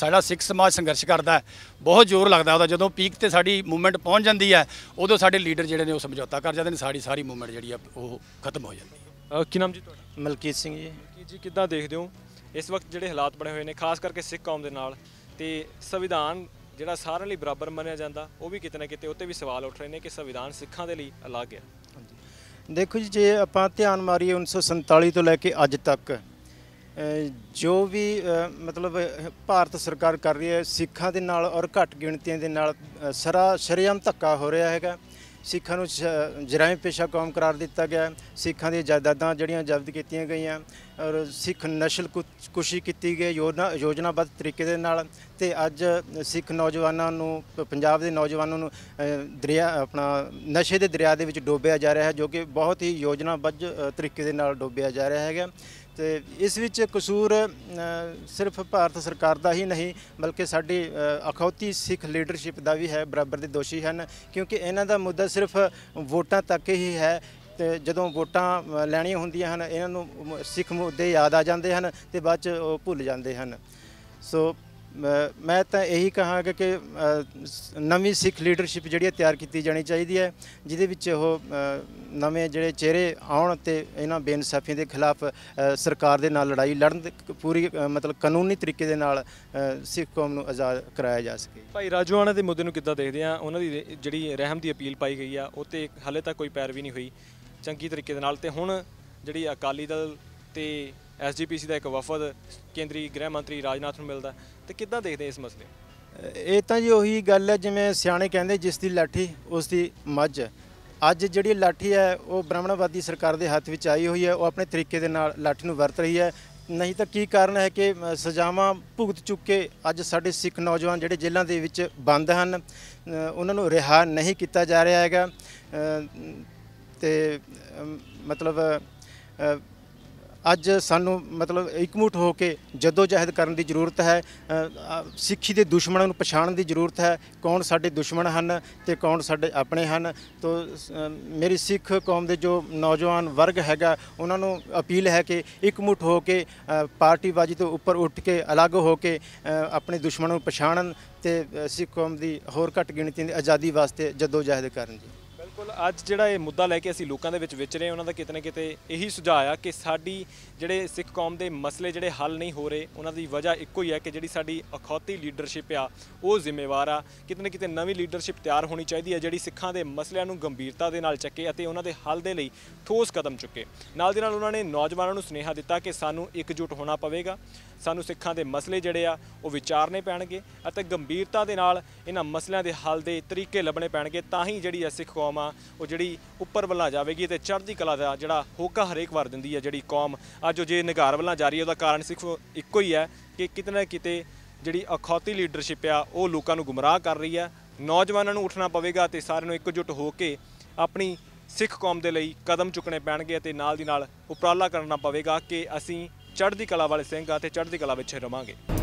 ਸਾਡਾ ਸਿੱਖ ਸਮਾਜ ਸੰਘਰਸ਼ ਕਰਦਾ ਬਹੁਤ ਜ਼ੋਰ ਲੱਗਦਾ ਉਹਦਾ ਜਦੋਂ ਪੀਕ ਤੇ ਸਾਡੀ ਮੂਵਮੈਂਟ ਪਹੁੰਚ ਜਾਂਦੀ ਹੈ ਉਦੋਂ ਸਾਡੇ ਲੀਡਰ ਜਿਹੜੇ ਨੇ ਉਹ ਸਮਝੌਤਾ ਕਰ ਜਾਂਦੇ ਨੇ ਸਾਡੀ ਸਾਰੀ ਮੂਵਮੈਂਟ ਜਿਹੜੀ ਆ ਉਹ ਖਤਮ ਹੋ ਜਾਂਦੀ ਹੈ ਕੀ ਨਾਮ ਜੀ ਤੁਹਾਡਾ ਮਲਕੀਤ ਸਿੰਘ ਜੀ ਮਲਕੀਤ ਜੀ ਕਿੱਦਾਂ ਦੇਖਦੇ ਹੋ ਇਸ ਵਕਤ ਜਿਹੜੇ ਹਾਲਾਤ ਬਣੇ ਹੋਏ ਨੇ ਖਾਸ ਕਰਕੇ ਸਿੱਖ ਕੌਮ ਦੇ ਨਾਲ ਤੇ ਸੰਵਿਧਾਨ ਜਿਹੜਾ ਸਾਰਿਆਂ ਲਈ ਬਰਾਬਰ ਮੰਨਿਆ ਜਾਂਦਾ ਉਹ ਵੀ ਕਿਤੇ ਨਾ ਕਿਤੇ ਉੱਤੇ ਵੀ ਸਵਾਲ ਉੱਠ ਰਹੇ ਨੇ ਕਿ ਸੰਵਿਧਾਨ ਸਿੱਖਾਂ ਦੇ ਲਈ ਅਲੱਗ ਹੈ ਦੇਖੋ ਜੀ ਜੇ ਆਪਾਂ ਧਿਆਨ ਮਾਰੀਏ 1947 ਤੋਂ ਲੈ ਕੇ ਅੱਜ ਤੱਕ ਜੋ ਵੀ ਮਤਲਬ ਭਾਰਤ ਸਰਕਾਰ ਕਰ ਰਹੀ ਹੈ ਸਿੱਖਾਂ ਦੇ ਨਾਲ ਔਰ ਘੱਟ ਗਿਣਤੀਆਂ ਦੇ ਨਾਲ ਸਰਾ ਸ਼ਰਿਆਮ ਧੱਕਾ ਹੋ ਰਿਹਾ ਹੈਗਾ ਸਿੱਖਾਂ ਨੂੰ ਜਰਾਇਮ ਪੇਸ਼ਾ ਕੌਮ ਕਰਾਰ ਦਿੱਤਾ ਗਿਆ ਸਿੱਖਾਂ ਦੀਆਂ ਜਾਇਦਾਦਾਂ ਜਿਹੜੀਆਂ ਜ਼ਬਤ ਕੀਤੀਆਂ ਗਈਆਂ ਔਰ ਸਿੱਖ ਨਸ਼ਲ ਕੁਸ਼ੀ ਕੀਤੀ ਗਈ ਯੋਜਨਾ ਯੋਜਨਾਬੱਧ ਤਰੀਕੇ ਦੇ ਨਾਲ ਤੇ ਅੱਜ ਸਿੱਖ ਨੌਜਵਾਨਾਂ ਨੂੰ ਪੰਜਾਬ ਦੇ ਨੌਜਵਾਨਾਂ ਨੂੰ ਦਰਿਆ ਆਪਣਾ ਨਸ਼ੇ ਦੇ ਦਰਿਆ ਦੇ ਵਿੱਚ ਡੋਬਿਆ ਜਾ ਰਿਹਾ ਹੈ ਜੋ ਕਿ ਬਹੁਤ ਹੀ ਯੋਜਨਾਬੱਧ ਤਰੀਕੇ ਦੇ ਨਾਲ ਡੋਬਿਆ ਜਾ ਰਿਹਾ ਹੈਗਾ ਤੇ ਇਸ ਵਿੱਚ ਕਸੂਰ ਸਿਰਫ ਭਾਰਤ ਸਰਕਾਰ ਦਾ ਹੀ ਨਹੀਂ ਬਲਕਿ ਸਾਡੀ ਅਖੌਤੀ ਸਿੱਖ ਲੀਡਰਸ਼ਿਪ ਦਾ ਵੀ ਹੈ ਬਰਾਬਰ ਦੇ ਦੋਸ਼ੀ ਹਨ ਕਿਉਂਕਿ ਇਹਨਾਂ ਦਾ ਮੁੱਦਾ ਸਿਰਫ ਵੋਟਾਂ ਤੱਕ ਹੀ ਹੈ ਤੇ ਜਦੋਂ ਵੋਟਾਂ ਲੈਣੀਆਂ ਹੁੰਦੀਆਂ ਹਨ ਇਹਨਾਂ ਨੂੰ ਸਿੱਖ ਮੁੱਦੇ ਯਾਦ ਆ ਜਾਂਦੇ ਹਨ ਤੇ ਬਾਅਦ ਚ ਉਹ ਭੁੱਲ ਜਾਂਦੇ ਹਨ ਸੋ ਮੈਂ ਤਾਂ ਇਹੀ ਕਹਾਂਗਾ ਕਿ ਨਵੀਂ ਸਿੱਖ ਲੀਡਰਸ਼ਿਪ ਜਿਹੜੀ ਤਿਆਰ ਕੀਤੀ ਜਾਣੀ ਚਾਹੀਦੀ ਹੈ ਜਿਹਦੇ ਵਿੱਚ ਉਹ ਨਵੇਂ ਜਿਹੜੇ ਚਿਹਰੇ ਆਉਣ ਤੇ ਇਹਨਾਂ ਬੇਇਨਸਾਫੀਆਂ ਦੇ ਖਿਲਾਫ ਸਰਕਾਰ ਦੇ ਨਾਲ ਲੜਾਈ ਲੜਨ ਪੂਰੀ ਮਤਲਬ ਕਾਨੂੰਨੀ ਤਰੀਕੇ ਦੇ ਨਾਲ ਸਿੱਖ ਕੌਮ ਨੂੰ ਆਜ਼ਾਦ ਕਰਾਇਆ ਜਾ ਸਕੇ ਭਾਈ ਰਾਜੂਆਣਾ ਦੇ ਮੁੱਦੇ ਨੂੰ ਕਿੱਦਾਂ ਦੇਖਦੇ ਆ ਉਹਨਾਂ ਦੀ ਜਿਹੜੀ ਰਹਿਮ ਦੀ ਅਪੀਲ ਪਾਈ ਗਈ ਆ ਉਹ ਤੇ ਹਾਲੇ ਤੱਕ ਕੋਈ ਪੈਰਵੀ ਨਹੀਂ ਹੋਈ ਚੰਗੀ ਤਰੀਕੇ ਦੇ ਨਾਲ ਤੇ ਹੁਣ ਜਿਹੜੀ ਅਕਾਲੀ ਦਲ ਤੇ ਐਸਜੀਪੀਸੀ ਦਾ ਇੱਕ ਵਫਦ ਕੇਂਦਰੀ ਗ੍ਰਹਿ ਮੰਤਰੀ ਰਾਜਨਾਥ ਨੂੰ ਮਿਲਦਾ ਤੇ ਕਿੱਦਾਂ ਦੇਖਦੇ ਇਸ ਮਸਲੇ ਇਹ ਤਾਂ ਜੀ ਉਹੀ ਗੱਲ ਹੈ ਜਿਵੇਂ ਸਿਆਣੇ ਕਹਿੰਦੇ ਜਿਸ ਦੀ ਲਾਠੀ ਉਸ ਦੀ ਮੱਝ ਅੱਜ ਜਿਹੜੀ ਲਾਠੀ ਹੈ ਉਹ ਬ੍ਰਾਹਮਣਵਾਦੀ ਸਰਕਾਰ ਦੇ ਹੱਥ ਵਿੱਚ ਆਈ ਹੋਈ ਹੈ ਉਹ ਆਪਣੇ ਤਰੀਕੇ ਦੇ ਨਾਲ ਲਾਠੀ ਨੂੰ ਵਰਤ ਰਹੀ ਹੈ ਨਹੀਂ ਤਾਂ ਕੀ ਕਾਰਨ ਹੈ ਕਿ ਸਜ਼ਾਵਾਂ ਭੁਗਤ ਚੁੱਕੇ ਅੱਜ ਸਾਡੇ ਸਿੱਖ ਨੌਜਵਾਨ ਜਿਹੜੇ ਜੇਲ੍ਹਾਂ ਦੇ ਵਿੱਚ ਬੰਦ ਹਨ ਉਹਨਾਂ ਨੂੰ ਰਿਹਾ ਨਹੀਂ ਕੀਤਾ ਜਾ ਰਿਹਾ ਹੈਗਾ ਤੇ ਮਤਲਬ ਅੱਜ ਸਾਨੂੰ ਮਤਲਬ ਇਕਮੁੱਠ ਹੋ ਕੇ ਜਦੋਜਹਿਦ ਕਰਨ ਦੀ ਜ਼ਰੂਰਤ ਹੈ ਸਿੱਖੀ ਦੇ ਦੁਸ਼ਮਣਾਂ ਨੂੰ ਪਛਾਣਨ ਦੀ ਜ਼ਰੂਰਤ ਹੈ ਕੌਣ ਸਾਡੇ ਦੁਸ਼ਮਣ ਹਨ ਤੇ ਕੌਣ ਸਾਡੇ ਆਪਣੇ ਹਨ ਤੋਂ ਮੇਰੀ ਸਿੱਖ ਕੌਮ ਦੇ ਜੋ ਨੌਜਵਾਨ ਵਰਗ ਹੈਗਾ ਉਹਨਾਂ ਨੂੰ ਅਪੀਲ ਹੈ ਕਿ ਇਕਮੁੱਠ ਹੋ ਕੇ ਬਾਜੀ ਤੋਂ ਉੱਪਰ ਉੱਠ ਕੇ ਅਲੱਗ ਹੋ ਕੇ ਆਪਣੇ ਦੁਸ਼ਮਣਾਂ ਨੂੰ ਪਛਾਣਨ ਤੇ ਸਿੱਖ ਕੌਮ ਦੀ ਹੋਰ ਘੱਟ ਗਿਣਤੀ ਦੀ ਆਜ਼ਾਦੀ ਵਾਸਤੇ ਜਦੋਜਹਿਦ ਕਰਨ ਜੀ ਬਿਲਕੁਲ ਅੱਜ ਜਿਹੜਾ ਇਹ ਮੁੱਦਾ ਲੈ ਕੇ ਅਸੀਂ ਲੋਕਾਂ ਦੇ ਵਿੱਚ ਵਿਚ ਰਹੇ ਉਹਨਾਂ ਦਾ ਕਿਤੇ ਨਾ ਕਿਤੇ ਇਹੀ ਸੁਝਾਅ ਆ ਕਿ ਸਾਡੀ ਜਿਹੜੇ ਸਿੱਖ ਕੌਮ ਦੇ ਮਸਲੇ ਜਿਹੜੇ ਹੱਲ ਨਹੀਂ ਹੋ ਰਹੇ ਉਹਨਾਂ ਦੀ ਵਜ੍ਹਾ ਇੱਕੋ ਹੀ ਹੈ ਕਿ ਜਿਹੜੀ ਸਾਡੀ ਅਖੌਤੀ ਲੀਡਰਸ਼ਿਪ ਆ ਉਹ ਜ਼ਿੰਮੇਵਾਰ ਆ ਕਿਤੇ ਨਾ ਕਿਤੇ ਨਵੀਂ ਲੀਡਰਸ਼ਿਪ ਤਿਆਰ ਹੋਣੀ ਚਾਹੀਦੀ ਹੈ ਜਿਹੜੀ ਸਿੱਖਾਂ ਦੇ ਮਸਲਿਆਂ ਨੂੰ ਗੰਭੀਰਤਾ ਦੇ ਨਾਲ ਚੱਕੇ ਅਤੇ ਉਹਨਾਂ ਦੇ ਹੱਲ ਦੇ ਲਈ ਠੋਸ ਕਦਮ ਚੁੱਕੇ ਨਾਲ ਦੀ ਨਾਲ ਉਹਨਾਂ ਨੇ ਨੌਜਵਾਨਾਂ ਨੂੰ ਸੁਨੇਹਾ ਦਿੱਤਾ ਕਿ ਸਾਨੂੰ ਇਕਜੁੱਟ ਹੋਣਾ ਪਵੇਗਾ ਸਾਨੂੰ ਸਿੱਖਾਂ ਦੇ ਮਸਲੇ ਜਿਹੜੇ ਆ ਉਹ ਵਿਚਾਰਨੇ ਪੈਣਗੇ ਅਤੇ ਗੰਭੀਰਤਾ ਦੇ ਨਾਲ ਇਹਨਾਂ ਮਸਲਿਆਂ ਦੇ ਹੱਲ ਦੇ ਤਰੀਕੇ ਲੱਭਣੇ ਪੈਣਗੇ ਤਾਂ ਹੀ ਜਿਹੜੀ ਐ ਸਿੱਖ ਕੌਮ ਆ ਉਹ ਜਿਹੜੀ ਉੱਪਰ ਵੱਲਾਂ ਜਾਵੇਗੀ ਤੇ ਚੜ੍ਹਦੀ ਕਲਾ ਦਾ ਜਿਹੜਾ ਹੋਕਾ ਹਰੇਕ ਵਾਰ ਦਿੰਦੀ ਆ ਜਿਹੜੀ ਕੌਮ ਅੱਜ ਜੇ ਨਿਗਾਰ ਵੱਲਾਂ ਜਾ ਰਹੀ ਉਹਦਾ ਕਾਰਨ ਸਿਰਫ ਇੱਕੋ ਹੀ ਹੈ ਕਿ ਕਿਤਨਾ ਕਿਤੇ ਜਿਹੜੀ ਅਖੌਤੀ ਲੀਡਰਸ਼ਿਪ ਆ ਉਹ ਲੋਕਾਂ ਨੂੰ ਗੁੰਮਰਾਹ ਕਰ ਰਹੀ ਆ ਨੌਜਵਾਨਾਂ ਨੂੰ ਉੱਠਣਾ ਪਵੇਗਾ ਤੇ ਸਾਰਿਆਂ ਨੂੰ ਇਕਜੁੱਟ ਹੋ ਕੇ ਆਪਣੀ ਸਿੱਖ ਕੌਮ ਦੇ ਲਈ ਕਦਮ ਚੁੱਕਣੇ ਪੈਣਗੇ ਅਤੇ ਨਾਲ ਦੀ ਨਾਲ ਉਪਰਾਲਾ ਕਰਨਾ ਪਵੇਗਾ ਕਿ ਅਸੀਂ ਚੜ੍ਹਦੀ ਕਲਾ ਵਾਲੇ ਸਿੰਘ ਆ ਤੇ ਚੜ੍ਹਦੀ ਕਲਾ ਵਿੱਚ ਰਵਾਂਗੇ